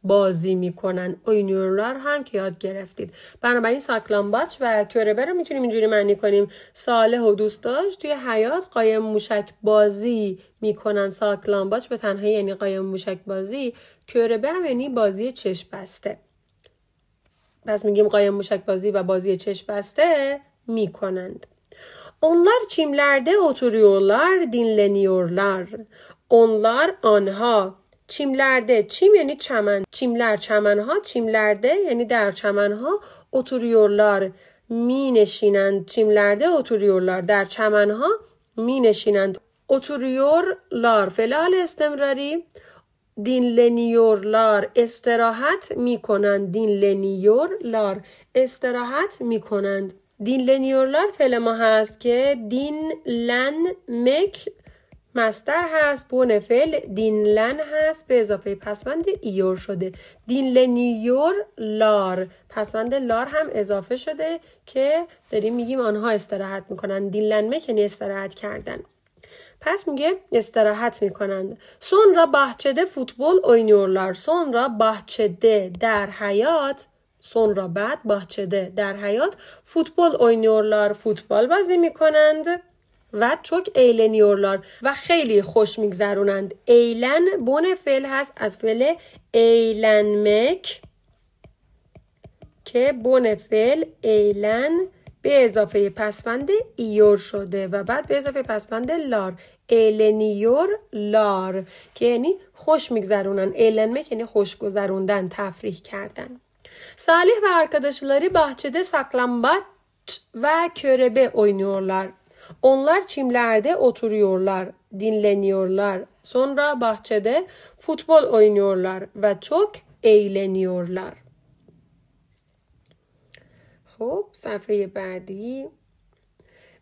بازی میکنن اوینورلار هم که یاد گرفتید بنابراین ساکلامباچ و کوربه رو میتونیم اینجوری معنی کنیم ساله و دوست داشت توی حیات قایم موشک بازی میکنن ساکلامباچ به تنهایی یعنی قایم موشک بازی کوربه هم یعنی بازی چشم بسته پس میگیم قایم موشک بازی و بازی چشم بسته میکنند اونلار چیملرده oturuyorlar, دینلنیورلار اونلار آنها؟ چیملرده چیم یعنی چمن چیملر چمنها چیملرده یعنی در چمنها اتوریولار می نشینند چیملرده اتوریولار در چمنها می نشینند اتوریور فلال استمراری دین استراحت می کنند دین استراحت می کنند دین لنیور هست که دین لن مک مستر هست بون فعل دینلن هست به اضافه پسوند ایور شده دینلنیور لار پسوند لار هم اضافه شده که داریم میگیم آنها استراحت میکنن لن که استراحت کردن پس میگه استراحت میکنند sonra bahçede لار سون را بحچده در حیات را بعد بحچده در حیات فوتبال لار فوتبال بازی میکنند و چوک ایلنیورلار و خیلی خوش میگذرونند ایلن بون فعل هست از فعل ایلن مک که بون فعل ایلن به اضافه پسفند ایور شده و بعد به اضافه پسفند لار ایلنیور لار که یعنی خوش میگذرونن ایلن مک یعنی خوش گذروندن تفریح کردن و و arkadaşları bahçede و ve körebe oynuyorlar. Onlar çimlerde oturuyorlar, dinleniyorlar. Sonra bahçede futbol oynuyorlar ve çok eğleniyorlar. Hop, sayfayı بعدی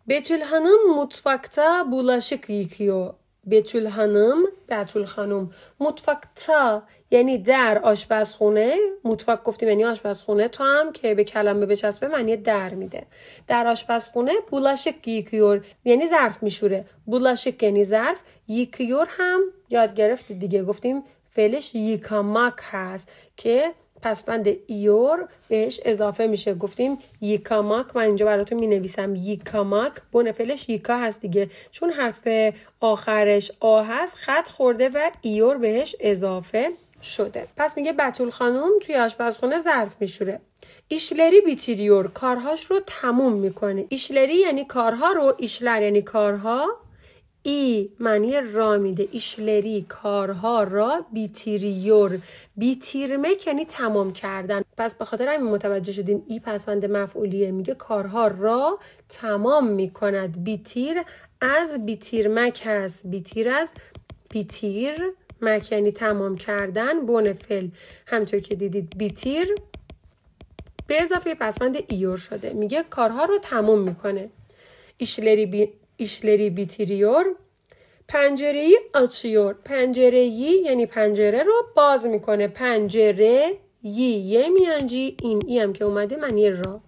Betül Hanım mutfakta bulaşık yıkıyor. Betül Hanım, Betül Hanım mutfakta یعنی در آشپزخونه متفق گفتیم یعنی آشپزخونه تو هم که به کلمه بچسبه معنی در میده در آشپزخونه بولاشک یکیور یعنی ظرف میشوره بولاشک یعنی ظرف یکیور هم یاد گرفت دیگه گفتیم فعلش یکاماک هست که پسبند ایور بهش اضافه میشه گفتیم یکاماک من اینجا براتون می یکاماک بون فعلش یکا هست دیگه چون حرف آخرش آ هست خط خورده و ایور بهش اضافه شده پس میگه بتول خانم توی آشپزخونه ظرف میشوره ایشلری بیتیریور کارهاش رو تموم میکنه ایشلری یعنی کارها رو ایشلر یعنی کارها ای معنی را میده ایشلری کارها را بیتیریور بیتیرمه یعنی تمام کردن پس به خاطر همین متوجه شدیم ای پسوند مفعولیه میگه کارها را تمام میکند بیتیر از بیتیرمک هست بیتیر از بیتیر مک یعنی تمام کردن بون فل همطور که دیدید بیتیر به اضافه پسمند ایور شده میگه کارها رو تمام میکنه ایشلری, بی... ایشلری بیتیریور پنجره آچیور پنجره ای یعنی پنجره رو باز میکنه پنجره یی یه میانجی این ای هم که اومده معنی را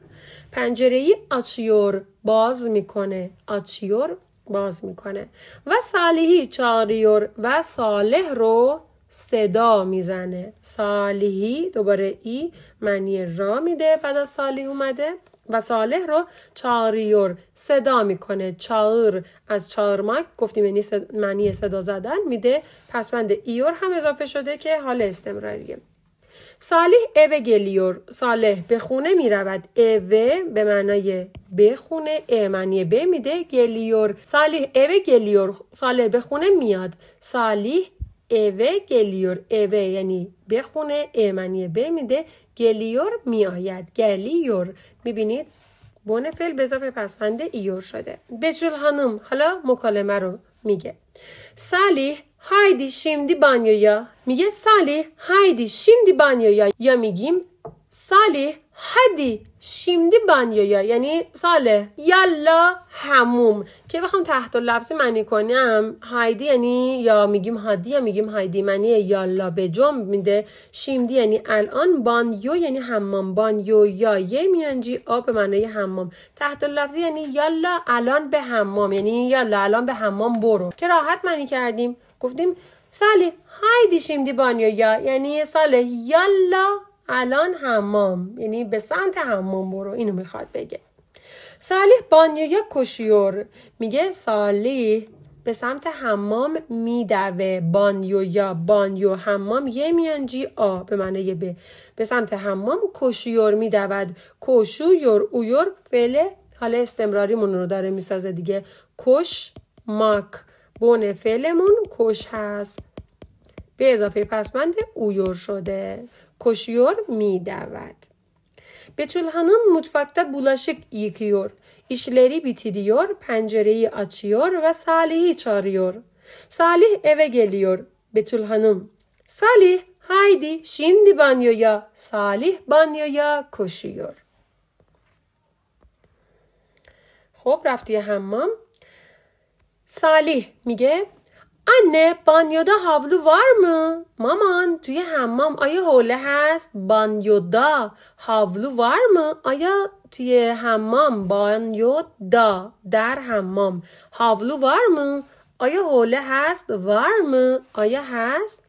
پنجره ای آچیور باز میکنه آچیور باز میکنه و صالحی چاریور و صالح رو صدا میزنه صالحی دوباره ای معنی را میده بعد از صالح اومده و صالح رو چاریور صدا میکنه چار از چارمک گفتیم یعنی معنی صدا زدن میده پس ایور هم اضافه شده که حال استمراریه سالیح اوه گلیور سالح به خونه می رود اوه به معنای به خونه ا به میده گلیور صالح اوه گلیور صالح به خونه میاد سالیح اوه گلیور اوه یعنی به خونه ا به میده گلیور میآید گلیور بینید بونه فعل به اضافه پسفنده ایور شده بجل هانم حالا مکالمه رو میگه صالح haydi şimdi یا میگه سالی haydi şimdi banyoya یا یا میگیم Salih hadi şimdi یا یعنی ساله یالا هموم که بخوام تحت لفظی معنی کنم هایدی یعنی یا میگیم هادی یا میگیم هایدی معنی یالا به جنب میده شیمدی یعنی الان بانیو یعنی حمام بانیو یا یه میانجی آب معنی حمام تحت لفظی یعنی یالا الان به حمام یعنی یالا الان به حمام برو که راحت معنی کردیم گفتیم سالی هایدی شیمدی بانیو یا یعنی ساله یالا الان حمام یعنی به سمت حمام برو اینو میخواد بگه صالح یا کشیور میگه صالح به سمت حمام میدوه بانیو یا بانیو حمام یه میانجی آ به معنی به به سمت حمام کشیور میدود کشویور اویور فعل حال استمراری منو رو داره میسازه دیگه کش ماک بن فعلمون کش هست به اضافه پسمند اویور شده. Koşuyor میدود. Betül Hanım mutfakta bulaşık yıkıyor. işleri bitiriyor, pencereyi açıyor ve Salih'i çağırıyor. Salih eve geliyor. Betül Hanım. Salih haydi şimdi banyoya. Salih banyoya koşuyor. خب رفتی حمام سالیه میگه انه بانیودا هاولو وارمو؟ مامان توی حمام آیا حوله هست؟ بانیودا هاولو وارمو؟ آیا توی حمام بانیودا در حمام هاولو وارمو؟ آیا حوله هست؟ وارمو؟ آیا هست؟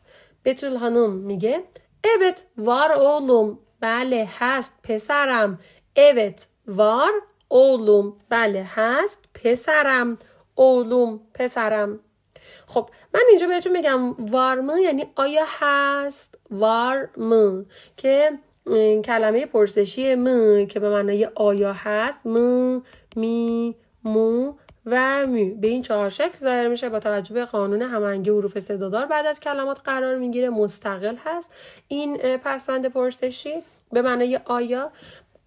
بتول خانم میگه اوت وار اولوم بله هست پسرم اوت وار اولوم بله هست پسرم اولوم پسرم خب من اینجا بهتون میگم وارم یعنی آیا هست وارم که کلمه پرسشی م که به معنای آیا هست م می مو و می به این چهار شکل ظاهر میشه با توجه به قانون همانگی حروف صدادار بعد از کلمات قرار میگیره مستقل هست این پسوند پرسشی به معنای آیا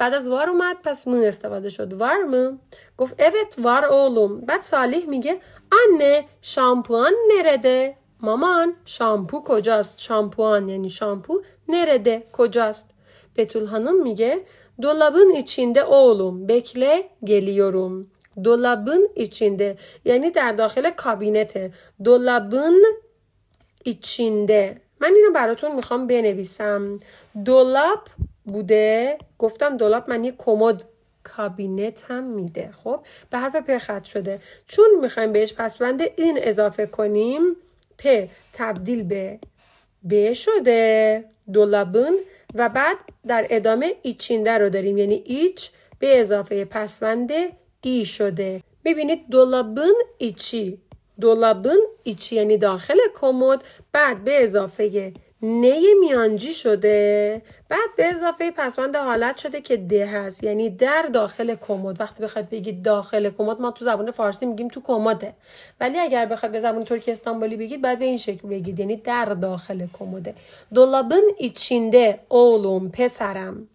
بعد از وار اومد پس من استفاده شد من؟ گفت اوت وار اولوم بعد صالح میگه آنه شامپوان نرده. مامان شامپو کجاست شامپوان یعنی شامپو نرده. کجاست بتول خانم میگه دولابن içinde اولوم بکله geliyorum دولابن ایچینده. یعنی در داخل کابینته دولابن ایچینده. من اینو براتون میخوام بنویسم دولاب بوده گفتم دولاب من یه کمد کابینت هم میده خب به حرف پ خط شده چون میخوایم بهش پسبند این اضافه کنیم پ تبدیل به ب شده دولابن و بعد در ادامه ایچینده رو داریم یعنی ایچ به اضافه پسوند ای شده ببینید دولابن ایچی دولابن ایچی یعنی داخل کمد بعد به اضافه نی میانجی شده بعد به اضافه پسوند حالت شده که ده هست یعنی در داخل کمد وقتی بخواید بگید داخل کمد ما تو زبان فارسی میگیم تو کمده ولی اگر بخواید به زبان ترکی استانبولی بگید بعد به این شکل بگید یعنی در داخل کمده دولابن ایچینده اولوم پسرم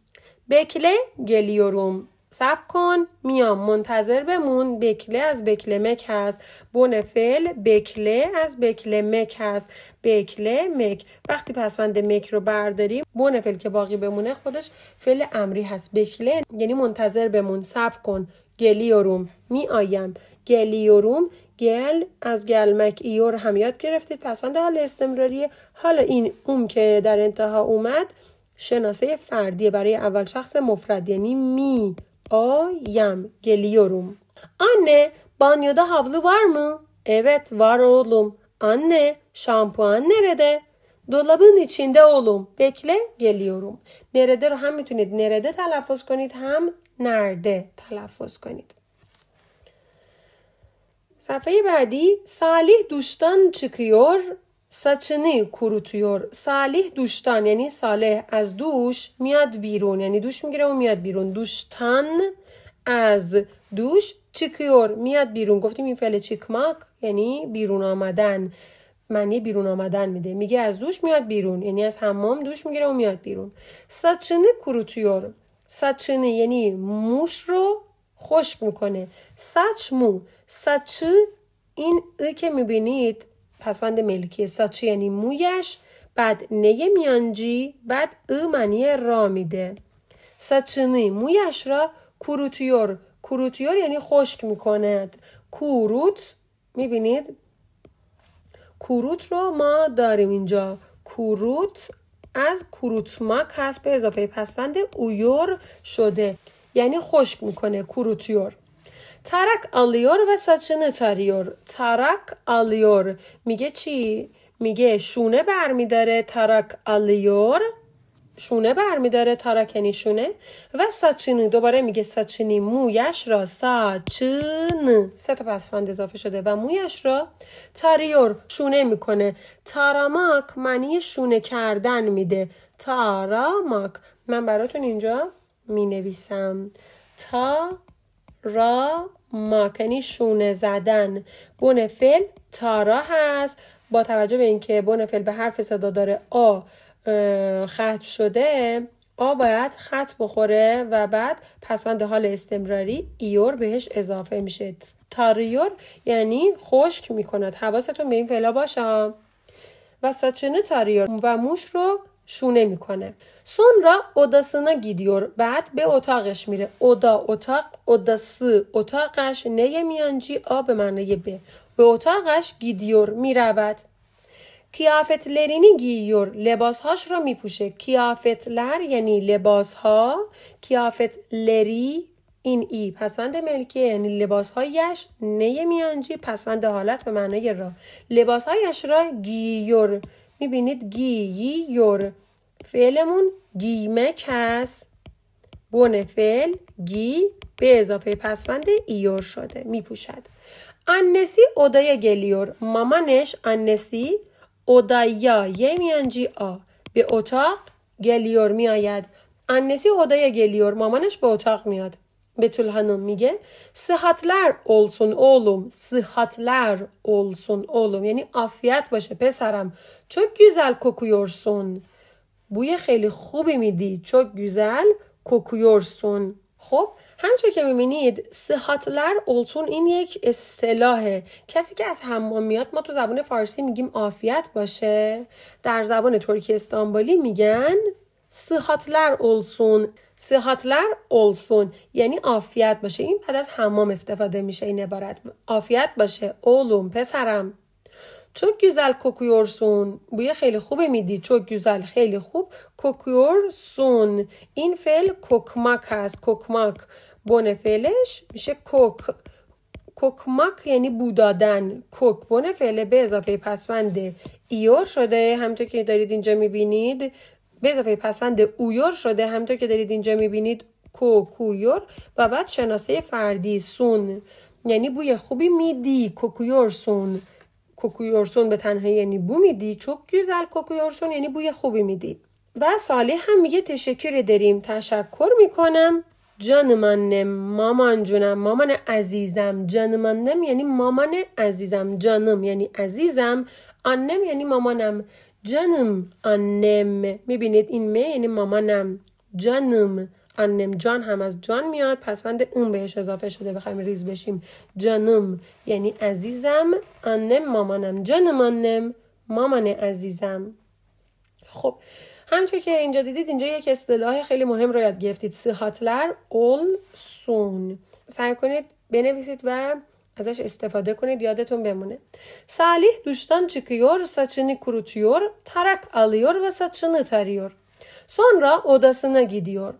بکله geliyorum سب کن میام منتظر بمون بکله از مک هست بن فعل بکله از مک هست بکله مک وقتی پسوند مک رو برداریم بون که باقی بمونه خودش فعل امری هست بکله یعنی منتظر بمون سب کن گلیوروم می آیم گلیوروم گل از گلمک ایور هم یاد گرفتید پسوند حال استمراریه حالا این اوم که در انتها اومد شناسه فردی برای اول شخص مفرد یعنی می Oyam geliyorum. Anne banyoda havlu var mı? Evet var oğlum. Anne şampuan nerede? Dolabın içinde oğlum. Bekle geliyorum. Nerede رو هم nerede تلفظ کنید هم nerede تلفظ کنید. صفحه بعدی Salih duştan çıkıyor سچنی کوروتیور صالح دوشتن یعنی صالح از دوش میاد بیرون یعنی دوش میگیره و میاد بیرون دوشتن از دوش چیکیور میاد بیرون گفتیم این فعل چیکماک یعنی بیرون آمدن معنی بیرون آمدن میده میگه از دوش میاد بیرون یعنی از حمام دوش میگیره و میاد بیرون کوروتیور یعنی موش رو خشک میکنه سچ مو سچ این ای که میبینید پسوند ملکی ساچی یعنی مویش بعد نه میانجی بعد او معنی را میده ساچنی مویش را کوروتیور کوروتیور یعنی خشک میکند کوروت میبینید کوروت رو ما داریم اینجا کوروت از کوروتماک هست به اضافه پسوند اویور شده یعنی خشک میکنه کوروتیور ترک آلیور و سچنه تریور ترک آلیور میگه چی؟ میگه شونه برمیداره ترک آلیور شونه برمیداره تارکنی یعنی شونه و سچینی دوباره میگه سچنی مویش را سچین سه تا پسفند اضافه شده و مویش را تریور شونه میکنه تاراماک معنی شونه کردن میده تاراماک من براتون اینجا مینویسم تا را ماکنی شونه زدن بون فعل تارا هست با توجه به اینکه بون فعل به حرف صدا داره آ خط شده آ باید خط بخوره و بعد پسوند حال استمراری ایور بهش اضافه میشه تاریور یعنی خشک میکند حواستون به این فعلا باشه و ساچنه تاریور و موش رو شونه میکنه سونرا اوداسنا گیدیور بعد به اتاقش میره اودا اتاق اوداسی اتاقش نه میانجی آب به معنی به به اتاقش گیدیور میرود لرینی گیور لباسهاش را میپوشه لر یعنی لباسها لری این ای پسوند ملکه یعنی لباسهایش نه میانجی پسوند حالت به معنای را لباسهایش را گیور میبینید گی یور فعلمون گیمک هست بون فعل گی به اضافه پسفند ایور شده میپوشد آنسی اودای گلیور مامانش آنسی اودایا یه میانجی آ به اتاق گلیور میآید آنسی اودای گلیور مامانش به اتاق میاد Betül Hanım میگه Sıhhatler olsun oğlum, sıhhatler olsun oğlum. یعنی afiyet باشه پسرم. Çok güzel kokuyorsun. بوی خیلی خوبی میدی. Çok güzel kokuyorsun. خب همطور که میبینید صحتلر اولسون این یک اصطلاحه کسی که از حمام میاد ما تو زبان فارسی میگیم عافیت باشه در زبان ترکی استانبولی میگن sıhhatler اولسون sıhhatler اولسون یعنی آفیت باشه این بعد از حمام استفاده میشه این عبارت آفیت باشه اولوم پسرم چوک güzel کوکیورسون بوی خیلی خوبه میدی چوک گیزل خیلی خوب کوکیورسون این فعل کوکماک هست کوکماک بونه فعلش میشه کوک کوکماک یعنی بودادن کوک بونه فعله به اضافه پسوند ایور شده همطور که دارید اینجا میبینید به اضافه پسوند اویور شده همطور که دارید اینجا میبینید کو کویور و بعد شناسه فردی سون یعنی بوی خوبی میدی کوکویورسون سون به تنهایی یعنی بو میدی چوب گیزل کوکویورسون یعنی بوی خوبی میدی و سالی هم میگه تشکر داریم تشکر میکنم جان آنم مامان جونم مامان عزیزم جان منم یعنی مامان عزیزم جانم یعنی عزیزم آنم یعنی مامانم جانم، آنم میبینید این مه یعنی مامانم جانم آنم جان هم از جان میاد پس بند اون بهش اضافه شده بخوایم ریز بشیم جانم یعنی عزیزم آنم مامانم جانم آنم مامان عزیزم خب همطور که اینجا دیدید اینجا یک اصطلاح خیلی مهم رو یاد گرفتید سیهاتلر اول سون سعی کنید بنویسید و ازش استفاده کنید یادتون بمونه Salih duştan çıkıyor, saçını kurutuyor, tarak alıyor ve saçını tarıyor. Sonra odasına gidiyor.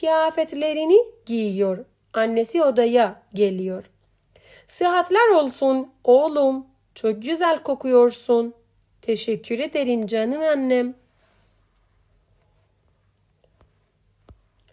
Kıyafetlerini giyiyor. Annesi odaya geliyor. Sıhhatler olsun oğlum. Çok güzel kokuyorsun. Teşekkür ederim canım annem.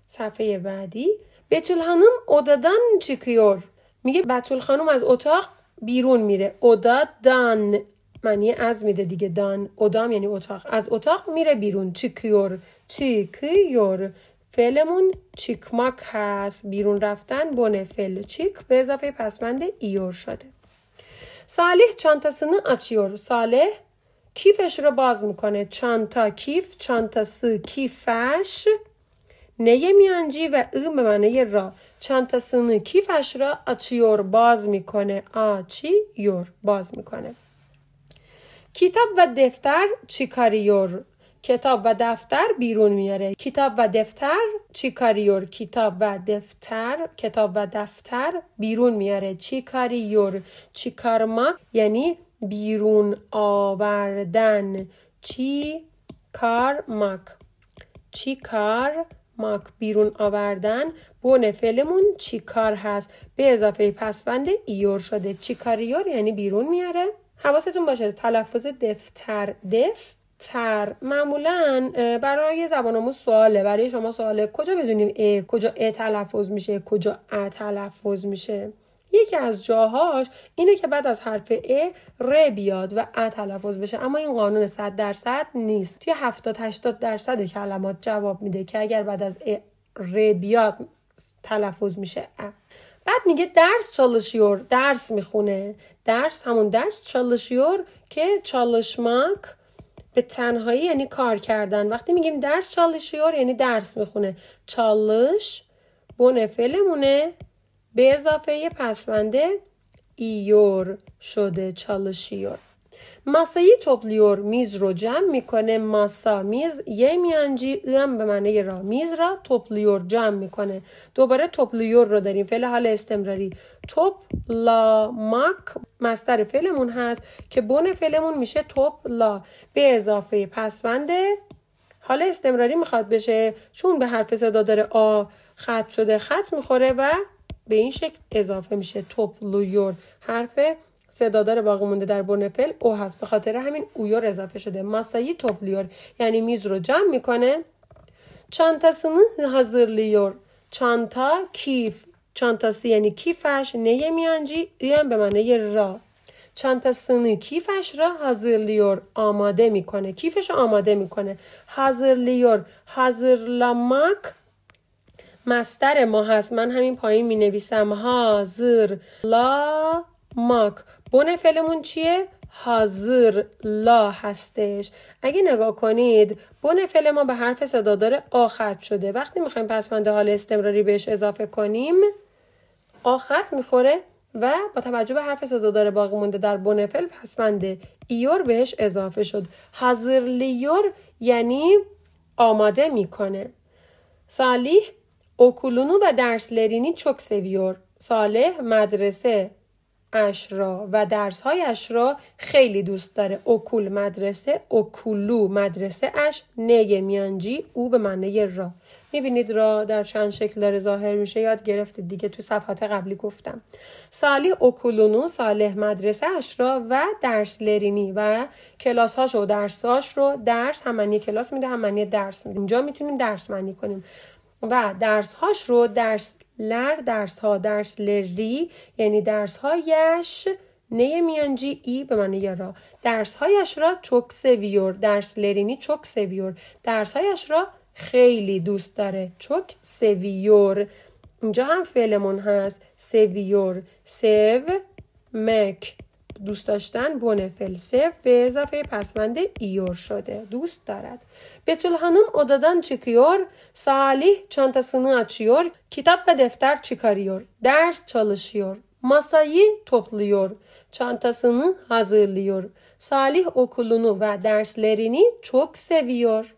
Sayfaya بعدی بتül Hanım odadan çıkıyor. میگه بتول خانم از اتاق بیرون میره اودا دان معنی از میده دیگه دان اودام یعنی اتاق از اتاق میره بیرون چیکیور چیکیور فعلمون چیکماک هست بیرون رفتن بونه فعل چیک به اضافه پسمند ایور شده صالح چانتاسını açıyor صالح کیفش رو باز میکنه چانتا کیف چانتاسی کیفش نی میانجی و ای به معنای را چند تا کیفش را آچیور باز میکنه کنه. یور باز میکنه کتاب و دفتر چیکاریور کتاب و دفتر بیرون میاره کتاب و دفتر چیکاریور کتاب و دفتر کتاب و دفتر بیرون میاره چیکاریور چیکارما یعنی بیرون آوردن چی کار مک چی کار ماک بیرون آوردن بون فعلمون چیکار هست به اضافه پسفند ایور شده ایور یعنی بیرون میاره حواستون باشه تلفظ دفتر دف تر معمولا برای زبان آموز سواله برای شما سواله کجا بدونیم ا کجا ا تلفظ میشه کجا ا تلفظ میشه یکی از جاهاش اینه که بعد از حرف ا ر بیاد و ا تلفظ بشه اما این قانون 100 درصد نیست توی 70 80 درصد کلمات جواب میده که اگر بعد از ا ر بیاد تلفظ میشه ا بعد میگه درس چالشیور درس میخونه درس همون درس چالشیور که چالشماک به تنهایی یعنی کار کردن وقتی میگیم درس چالشیور یعنی درس میخونه چالش بونه فلمونه به اضافه پسونده ایور شده چالشیور ماسایی توپلیور میز رو جمع میکنه ماسا میز یه میانجی ام به معنی را میز را توپلیور جمع میکنه دوباره توپلیور رو داریم فعل حال استمراری توپ لا ماک مستر فعلمون هست که بون فعلمون میشه توپ لا به اضافه پسوند حال استمراری میخواد بشه چون به حرف صدا داره آ خط شده خط میخوره و به این شکل اضافه میشه توپلویور حرف صدادار باقی مونده در برنپل او هست به خاطر همین اویور اضافه شده مسایی توپلیور یعنی میز رو جمع میکنه حاضر hazırlıyor چانتا کیف چانتاسی یعنی کیفش نه میانجی هم به معنی را سنی کیفش را hazırlıyor آماده میکنه کیفش آماده میکنه hazırlıyor hazırlamak مستر ما هست من همین پایین می نویسم حاضر لا ماک بون فلمون چیه؟ حاضر لا هستش اگه نگاه کنید بن ما به حرف صدادار آخط شده وقتی میخوایم پسمند حال استمراری بهش اضافه کنیم آخط میخوره و با توجه به حرف صدادار باقی مونده در بونفل پسوند ایور بهش اضافه شد حاضر لیور یعنی آماده میکنه صالح و درس لرینی چک سویور ساله مدرسه اش را و اش را خیلی دوست داره اوکول مدرسه اوکولو مدرسه اش نه میانجی او به معنی را میبینید را در چند شکل داره ظاهر میشه یاد گرفته دیگه تو صفحات قبلی گفتم سالی اوکولونو صالح مدرسه اش را و درس لرینی و کلاس هاش و درس هاش رو درس هم معنی کلاس میده هم معنی درس میده اینجا میتونیم درس معنی کنیم و هاش رو درس لر درس ها درس لری یعنی درسهایش نه میانجی ای به معنی را هایش را چوک سویور درس لرینی یعنی چوک سویور هایش را خیلی دوست داره چوک سویور اینجا هم فعلمون هست سویور سو مک دوست داشتن بونه فلسف ve اضافه پسوند ایور شده. دوست دارد. Betül Hanım odadan çıkıyor. Salih çantasını açıyor. Kitap ve defter çıkarıyor. Ders çalışıyor. Masayı topluyor. Çantasını hazırlıyor. Salih okulunu ve derslerini çok seviyor.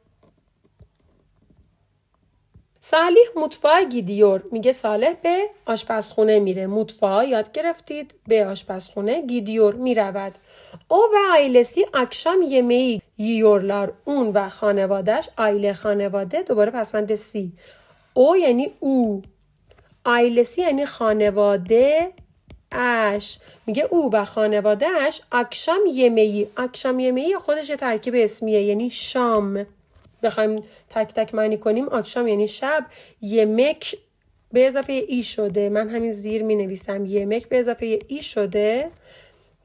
صالح مطفا گیدیور میگه صالح به آشپزخونه میره مطفا یاد گرفتید به آشپزخونه گیدیور میرود او و آیلسی اکشام یمی یورلار اون و خانوادهش آیل خانواده دوباره پسوند سی او یعنی او آیلسی یعنی خانواده اش میگه او و خانواده اش اکشام یمی اکشام یمی خودش ترکیب اسمیه یعنی شام بخوایم تک تک معنی کنیم آکشام یعنی شب یمک به اضافه ای شده من همین زیر می نویسم یمک به اضافه ای شده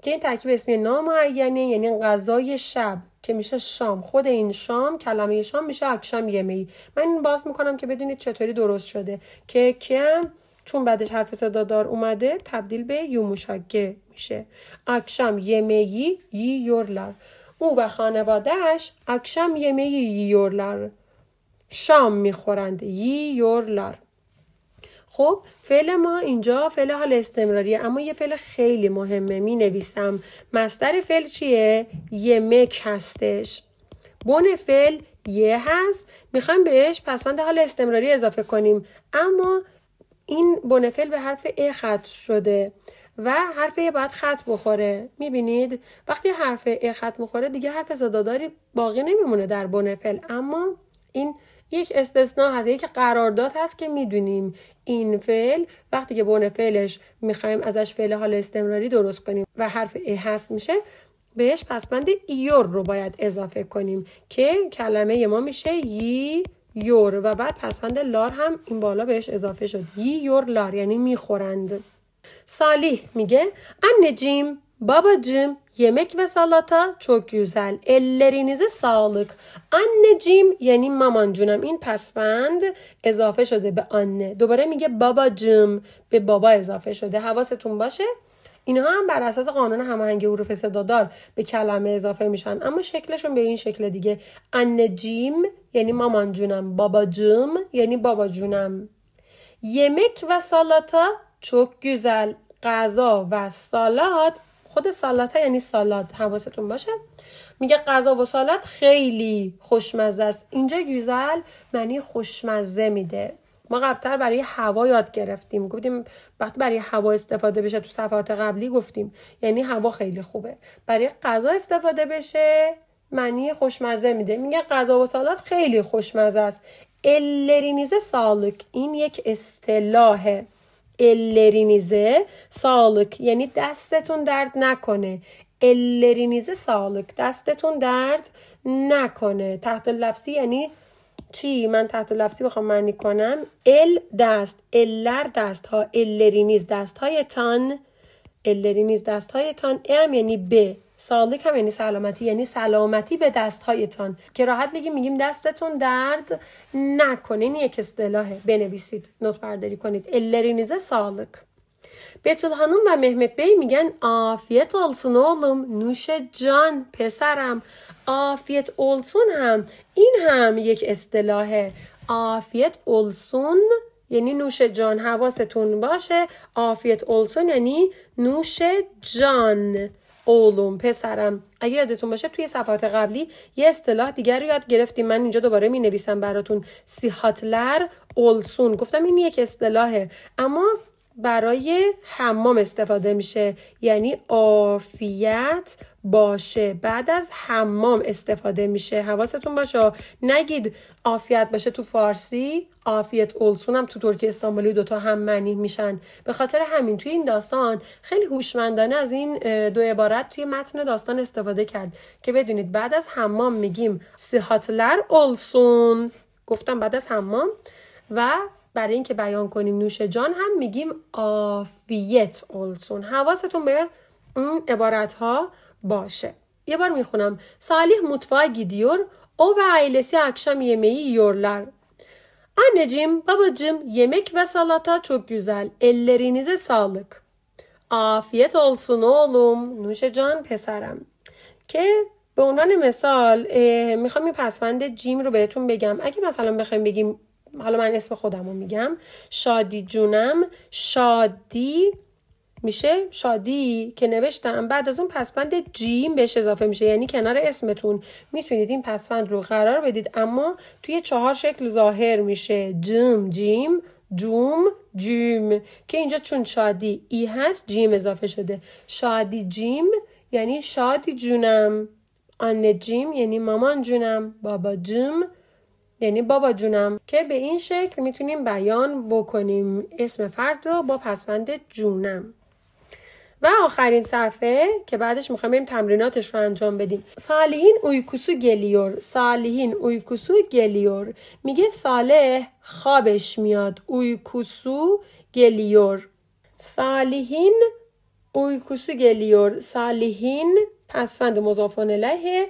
که این ترکیب اسمی نامعینه یعنی غذای شب که میشه شام خود این شام کلمه شام میشه اکشام یمی من این باز میکنم که بدونید چطوری درست شده که کم چون بعدش حرف صدادار اومده تبدیل به یوموشاگه میشه اکشام یمی یی یورلار او و خانوادهش اکشم یمه ییورلار شام میخورند یورلر خب فعل ما اینجا فعل حال استمراریه اما یه فعل خیلی مهمه می نویسم مستر فعل چیه؟ یه مک هستش بون فعل یه هست میخوایم بهش پسوند حال استمراری اضافه کنیم اما این بون فعل به حرف ا خط شده و حرف ای باید خط بخوره میبینید وقتی حرف ای خط بخوره دیگه حرف صداداری باقی نمیمونه در بنفل اما این یک استثناء هست یک قرارداد هست که میدونیم این فعل وقتی که بن فعلش میخوایم ازش فعل حال استمراری درست کنیم و حرف ای هست میشه بهش پسبند یور رو باید اضافه کنیم که کلمه ما میشه یی یور و بعد پسبند لار هم این بالا بهش اضافه شد یی یور لار یعنی میخورند Salih Mige anneciğim یمک و و چوک çok güzel سالک sağlık جیم یعنی مامان جونم این پسفند اضافه شده به آنه دوباره میگه بابا باباجیم به بابا اضافه شده حواستون باشه اینها هم بر اساس قانون هماهنگی حروف صدادار به کلمه اضافه میشن اما شکلشون به این شکل دیگه جیم یعنی مامان جونم بابا جم یعنی بابا جونم yemek و salata Çok güzel غذا و سالاد خود سالات ها یعنی سالاد حواستون باشه میگه غذا و سالاد خیلی خوشمزه است اینجا گیزل معنی خوشمزه میده ما قبلتر برای هوا یاد گرفتیم گفتیم وقتی برای هوا استفاده بشه تو صفحات قبلی گفتیم یعنی هوا خیلی خوبه برای غذا استفاده بشه معنی خوشمزه میده میگه غذا و سالاد خیلی خوشمزه است الرینیزه سالک این یک اصطلاحه ellerinize sağlık یعنی دستتون درد نکنه ellerinize sağlık دستتون درد نکنه تحت لفظی یعنی چی من تحت لفظی بخوام معنی کنم ال دست الر دست ها الرینیز دست هایتان الرینیز دست هایتان ام یعنی به سالیک هم یعنی سلامتی یعنی سلامتی به دستهایتان که راحت بگیم میگیم دستتون درد نکنه این یک اصطلاحه بنویسید نوت برداری کنید ellerinize سالک بتول هانوم و مهمت بی میگن آفیت اولسون اولم نوش جان پسرم آفیت اولسون هم این هم یک اصطلاحه آفیت اولسون یعنی نوش جان حواستون باشه آفیت اولسون یعنی نوش جان اولوم پسرم اگه یادتون باشه توی صفحات قبلی یه اصطلاح دیگر رو یاد گرفتیم من اینجا دوباره می نویسم براتون سیهاتلر اولسون گفتم این یک اصطلاحه اما برای حمام استفاده میشه یعنی عافیت باشه بعد از حمام استفاده میشه حواستون باشه نگید عافیت باشه تو فارسی عافیت اولسون هم تو ترکی استانبولی دوتا هم معنی میشن به خاطر همین توی این داستان خیلی هوشمندانه از این دو عبارت توی متن داستان استفاده کرد که بدونید بعد از حمام میگیم سیهاتلر اولسون گفتم بعد از حمام و برای اینکه بیان کنیم نوش جان هم میگیم آفیت اولسون حواستون به اون عبارت ها باشه یه بار میخونم سالیه متوا گیدیور او اکشم ailesi یورلر yemeği جیم بابا جیم یمک و سالاتا çok güzel. Ellerinize sağlık. Afiyet اولسون، oğlum. نوش جان پسرم. که به عنوان مثال میخوام این پسوند جیم رو بهتون بگم اگه مثلا بخوایم بگیم حالا من اسم خودم رو میگم شادی جونم شادی میشه شادی که نوشتم بعد از اون پسفند جیم بهش اضافه میشه یعنی کنار اسمتون میتونید این پسفند رو قرار بدید اما توی چهار شکل ظاهر میشه جم جیم جوم جیم که اینجا چون شادی ای هست جیم اضافه شده شادی جیم یعنی شادی جونم آن جیم یعنی مامان جونم بابا جیم یعنی بابا جونم که به این شکل میتونیم بیان بکنیم اسم فرد رو با پسفند جونم و آخرین صفحه که بعدش میخوایم بریم تمریناتش رو انجام بدیم صالحین اویکوسو گلیور صالحین اویکوسو گلیور میگه صالح خوابش میاد اویکوسو گلیور صالحین اویکوسو گلیور صالحین پسفند مضافان له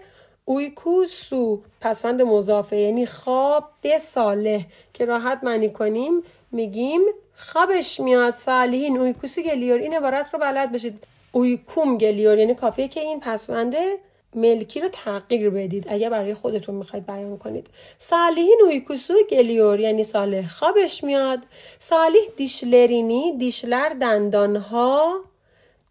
اویکوسو پسفند مضافه یعنی خواب به ساله که راحت معنی کنیم میگیم خوابش میاد صالحین اویکوسی گلیور این عبارت رو بلد بشید اویکوم گلیور یعنی کافیه که این پسند ملکی رو تغییر بدید اگر برای خودتون میخواید بیان کنید صالحین اویکوسو گلیور یعنی صالح خوابش میاد صالح دیشلرینی دیشلر دندانها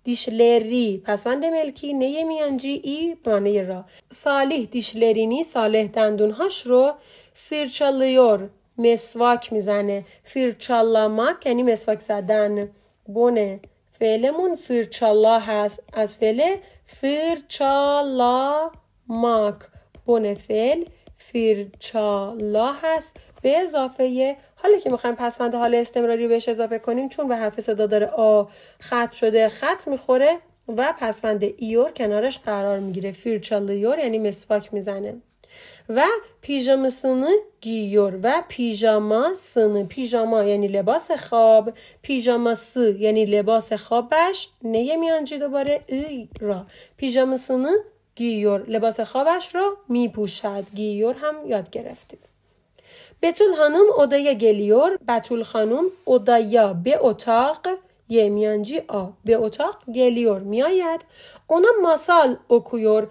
دیشلری پسوند ملکی نی میانجی ای بانه را صالح دیشلرینی صالح دندونهاش رو فیرچالیور مسواک میزنه فیرچالاماک یعنی مسواک زدن بونه فعلمون فیرچالا هست از فعل ماک بونه فعل فیرچالا هست به اضافه حالا که میخوایم پسفند حال استمراری بهش اضافه کنیم چون به حرف صدا داره آ خط شده خط میخوره و پسفند ایور کنارش قرار میگیره فیرچال ایور یعنی مسواک میزنه و پیژامسını گیور و پیژاماسını پیژاما یعنی لباس خواب س یعنی لباس خوابش نه میانجی دوباره ای را پیژامسını گیور لباس خوابش را میپوشد گیور هم یاد گرفتید بتول خانم odaya geliyor. بتول خانم اودایا به اتاق یمیانجی آ به اتاق گلیور میآید اونا ماسال اوکویور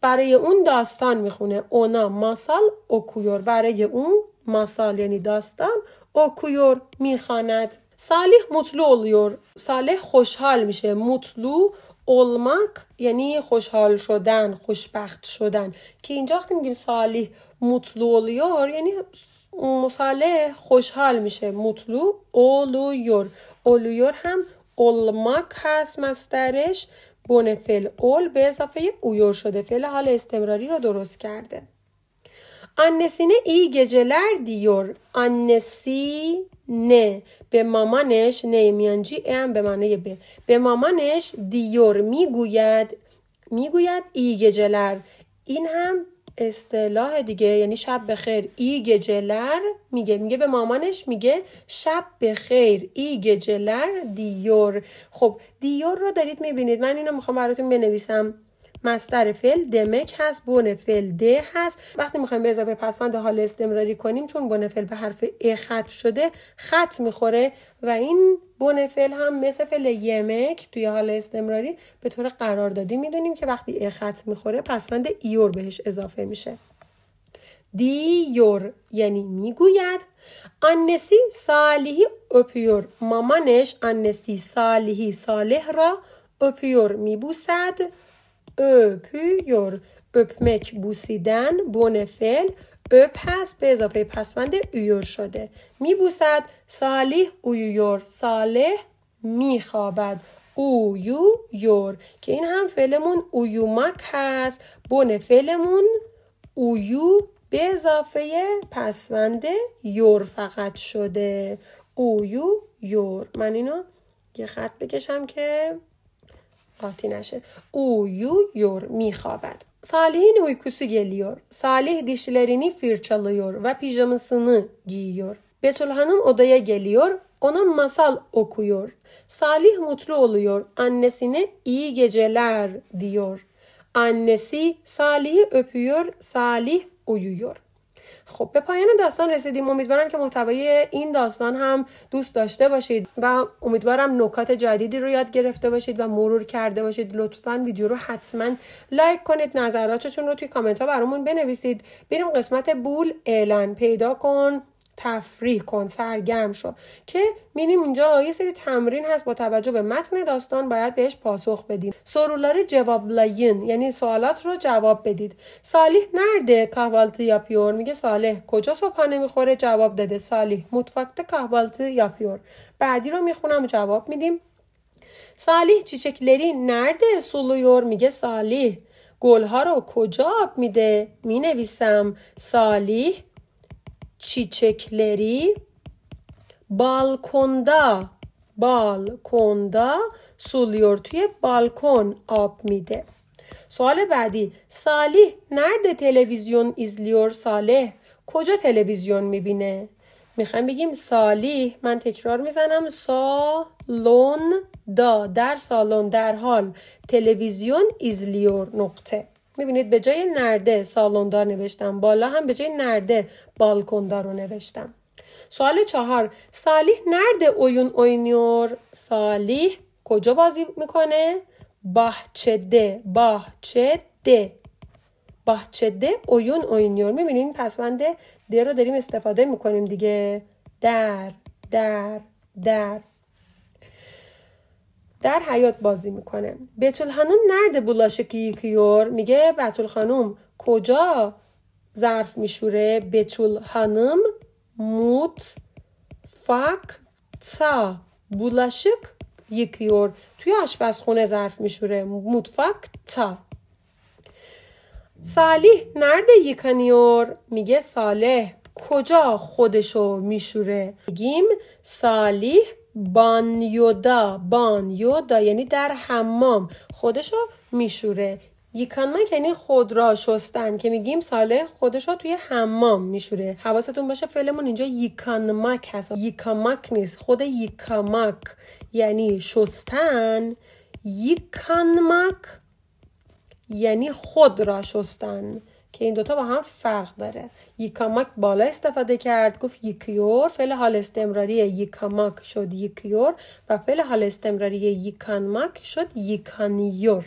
برای اون داستان میخونه اونا ماسال اوکویور برای اون ماسال یعنی داستان اوکویور میخواند صالح مطلو oluyor صالح خوشحال میشه مطلو olmak یعنی خوشحال شدن خوشبخت شدن که اینجا وقتی میگیم صالح مطلو oluyor یعنی مساله خوشحال میشه مطلوب اولویور اولویور هم اولماک هست مسترش بونه فل اول به اضافه اویور شده فعل حال استمراری را درست کرده آنسینه ای گجلر دیور آنسی نه به مامانش نه میانجی ام به معنی به به مامانش دیور میگوید میگوید ای گجلر این هم اصطلاح دیگه یعنی شب بخیر ای گجلر میگه میگه به مامانش میگه شب بخیر ای گجلر دیور خب دیور رو دارید میبینید من اینو میخوام براتون بنویسم مستر فل دمک هست بن فعل ده هست وقتی میخوایم به اضافه پسفند حال استمراری کنیم چون بن فعل به حرف ا ختم شده خط میخوره و این بن فعل هم مثل فل یمک توی حال استمراری به طور قراردادی میدونیم که وقتی ا خط میخوره پسفند ایور بهش اضافه میشه یور یعنی میگوید آنسی صالحی اوپیور مامانش آنسی صالحی صالح را اوپیور میبوسد öpüyor. اپمک بوسیدن بون فعل اپ هست به اضافه پسوند اویور شده میبوسد صالح اویور صالح میخوابد اویو یور که این هم فعلمون اویومک هست بون فعلمون اویو به اضافه پسوند یور فقط شده اویو یور من اینو یه خط بکشم که Vakti neşe. Uyuyor, mihabet. Salih'in uykusu geliyor. Salih dişlerini fırçalıyor ve pijamasını giyiyor. Betül Hanım odaya geliyor, ona masal okuyor. Salih mutlu oluyor, annesine iyi geceler diyor. Annesi Salih'i öpüyor, Salih uyuyor. خب به پایان داستان رسیدیم امیدوارم که محتوای این داستان هم دوست داشته باشید و امیدوارم نکات جدیدی رو یاد گرفته باشید و مرور کرده باشید لطفا ویدیو رو حتما لایک کنید نظراتتون رو توی کامنت ها برامون بنویسید بریم قسمت بول اعلان پیدا کن تفریح کن سرگرم شو که میریم اینجا یه سری تمرین هست با توجه به متن داستان باید بهش پاسخ بدیم سورولار جواب لاین یعنی سوالات رو جواب بدید صالح نرده یا پیور میگه صالح کجا صبحانه میخوره جواب داده صالح مutfakta یا پیور بعدی رو میخونم جواب میدیم صالح چیچکلری نرده سولویور میگه صالح گلها رو کجا آب میده مینویسم صالح çiçekleri balkonda بالکندا سولیور توی بالکن آب میده سوال بعدی صالح نرده تلویزیون ازلیور صالح کجا تلویزیون میبینه میخوایم بگیم سالیه من تکرار میزنم سالون دا در سالن در حال تلویزیون ایزلیور نقطه میبینید به جای نرده سالوندار نوشتم بالا هم به جای نرده بالکندار رو نوشتم سوال چهار صالح نرده اویون اوینیور صالح کجا بازی میکنه ده. باهچه ده اویون اوینیور بینیم پسونده د رو داریم استفاده میکنیم دیگه در در در در حیات بازی میکنه بتول خانم نرد بولاشکی کیور میگه بطول خانم کجا ظرف میشوره بتول خانم موت تا بولاشک یکیور توی آشپزخونه ظرف میشوره تا. صالح نرد یکنیور میگه صالح کجا خودشو میشوره میگیم صالح بانیودا بانیودا یعنی در حمام خودشو میشوره یکانما یعنی خود را شستن که میگیم ساله خودش را توی حمام میشوره حواستون باشه فعلمون اینجا یکانمک هست یکامک نیست خود یکانمک یعنی شستن یکانمک یعنی خود را شستن که این دوتا با هم فرق داره یکامک بالا استفاده کرد گفت یکیور فعل حال استمراری یکامک شد یکیور و فعل حال استمراری یکانمک شد یکانیور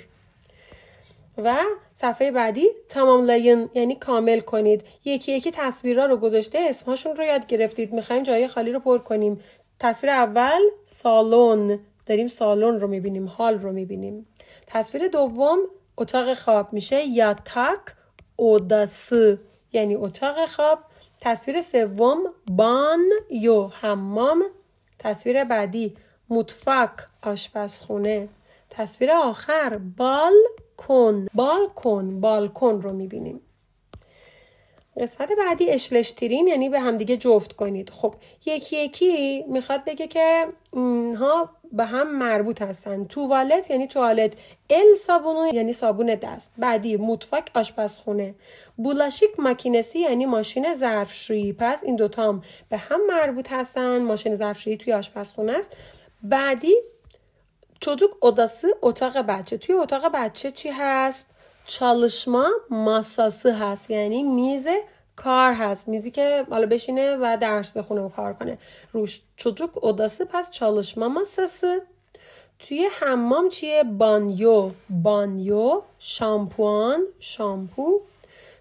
و صفحه بعدی تمام لاین یعنی کامل کنید یکی یکی تصویرها رو گذاشته اسمهاشون رو یاد گرفتید میخوایم جای خالی رو پر کنیم تصویر اول سالن داریم سالن رو میبینیم حال رو میبینیم تصویر دوم اتاق خواب میشه یا تاک اوداسی یعنی اتاق خواب تصویر سوم بان یا حمام تصویر بعدی متفک آشپزخونه تصویر آخر بالکن بالکن بالکن رو میبینیم قسمت بعدی اشلشترین یعنی به همدیگه جفت کنید خب یکی یکی میخواد بگه که اینها به هم مربوط هستن توالت یعنی توالت ال صابون یعنی صابون دست بعدی مطفک آشپزخونه بولاشیک ماکینسی یعنی ماشین ظرفشویی پس این دوتا هم به هم مربوط هستن ماشین ظرفشویی توی آشپزخونه است بعدی çocuk اوداسی اتاق بچه توی اتاق بچه چی هست؟ چالشما ماساسی هست یعنی میز کار هست میزی که حالا بشینه و درس بخونه و کار کنه روش چوچوک اداسه پس çalışma سسه توی حمام چیه بانیو بانیو شامپوان شامپو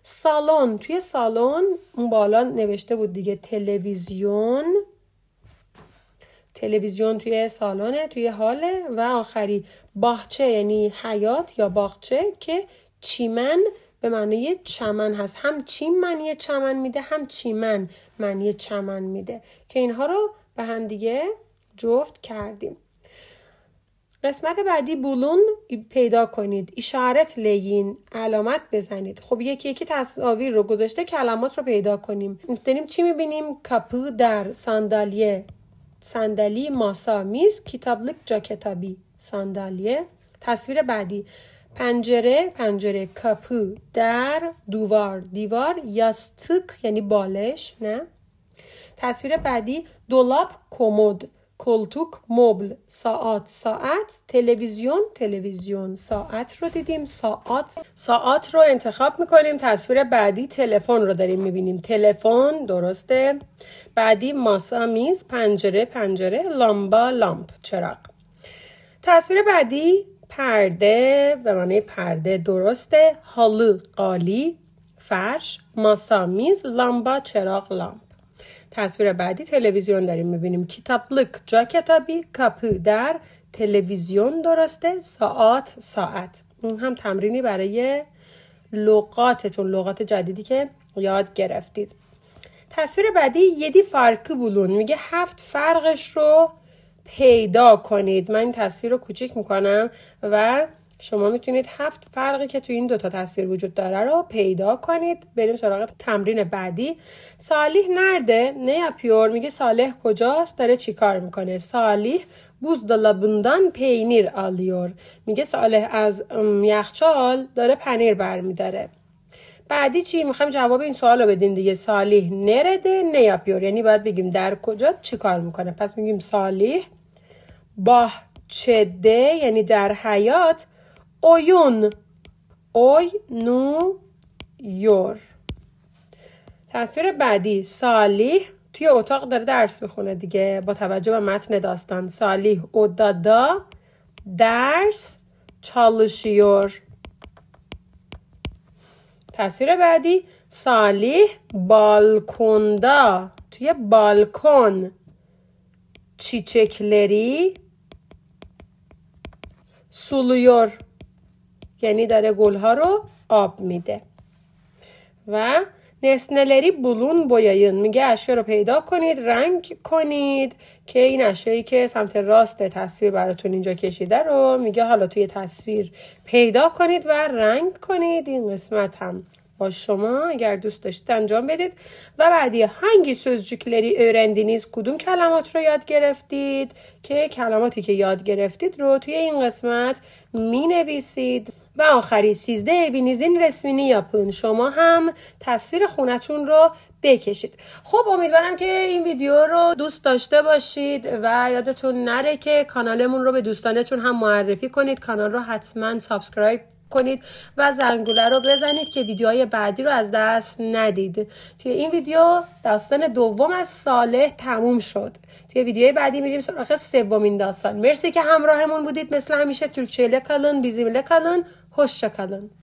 سالن توی سالن اون بالا نوشته بود دیگه تلویزیون تلویزیون توی سالونه توی حاله و آخری باغچه یعنی حیات یا باغچه که چیمن به معنی چمن هست هم چین معنی چمن میده هم چیمن معنی چمن میده که اینها رو به هم دیگه جفت کردیم قسمت بعدی بولون پیدا کنید اشارت لین علامت بزنید خب یکی یکی تصاویر رو گذاشته کلمات رو پیدا کنیم داریم چی میبینیم کاپو در ساندالیه صندلی ماسا میز کتابلک جا کتابی ساندالیه تصویر بعدی پنجره پنجره کاپو در دووار دیوار یاستک یعنی بالش نه تصویر بعدی دولاب کمد کلتوک مبل ساعت ساعت تلویزیون تلویزیون ساعت رو دیدیم ساعت ساعت رو انتخاب میکنیم تصویر بعدی تلفن رو داریم میبینیم تلفن درسته بعدی ماسا میز پنجره پنجره لامبا لامپ چراغ تصویر بعدی پرده به معنی پرده درسته هالو قالی فرش ماسا میز لامبا چراغ لامپ تصویر بعدی تلویزیون داریم میبینیم کتابلک جا کتابی کپو در تلویزیون درسته ساعت ساعت اون هم تمرینی برای لغاتتون لغات جدیدی که یاد گرفتید تصویر بعدی یدی فرقی بولون میگه هفت فرقش رو پیدا کنید من این تصویر رو کوچیک میکنم و شما میتونید هفت فرقی که تو این دوتا تصویر وجود داره رو پیدا کنید بریم سراغ تمرین بعدی صالح نرده نه پیور؟ میگه صالح کجاست داره چیکار میکنه صالح دلابندان پینیر آلیور میگه صالح از یخچال داره پنیر برمیداره. بعدی چی میخوایم جواب این سوال رو بدین دیگه صالح نرده نه یعنی باید بگیم در کجا چیکار میکنه پس میگیم صالح با چده یعنی در حیات اویون اوی نو یور تصویر بعدی سالی توی اتاق داره درس بخونه دیگه با توجه به متن داستان سالیح او دادا درس چالشیور تصویر بعدی سالی بالکندا توی بالکن چیچکلری سولویور یعنی داره گلها رو آب میده و نسنلری بلون بویایون میگه اشیا رو پیدا کنید رنگ کنید که این اشیایی که سمت راست تصویر براتون اینجا کشیده رو میگه حالا توی تصویر پیدا کنید و رنگ کنید این قسمت هم شما اگر دوست داشتید انجام بدید و بعدی hangi sözcükleri öğrendiniz کدوم کلمات رو یاد گرفتید که کلماتی که یاد گرفتید رو توی این قسمت می نویسید و آخری سیزده ابینیزین رسمینی یاپون شما هم تصویر خونتون رو بکشید خب امیدوارم که این ویدیو رو دوست داشته باشید و یادتون نره که کانالمون رو به دوستانتون هم معرفی کنید کانال رو حتما سابسکرایب کنید و زنگوله رو بزنید که ویدیوهای بعدی رو از دست ندید توی این ویدیو داستان دوم از ساله تموم شد توی ویدیوهای بعدی میریم سراغ سومین داستان مرسی که همراهمون بودید مثل همیشه ترکچه کالون بیزیم کالون هوشça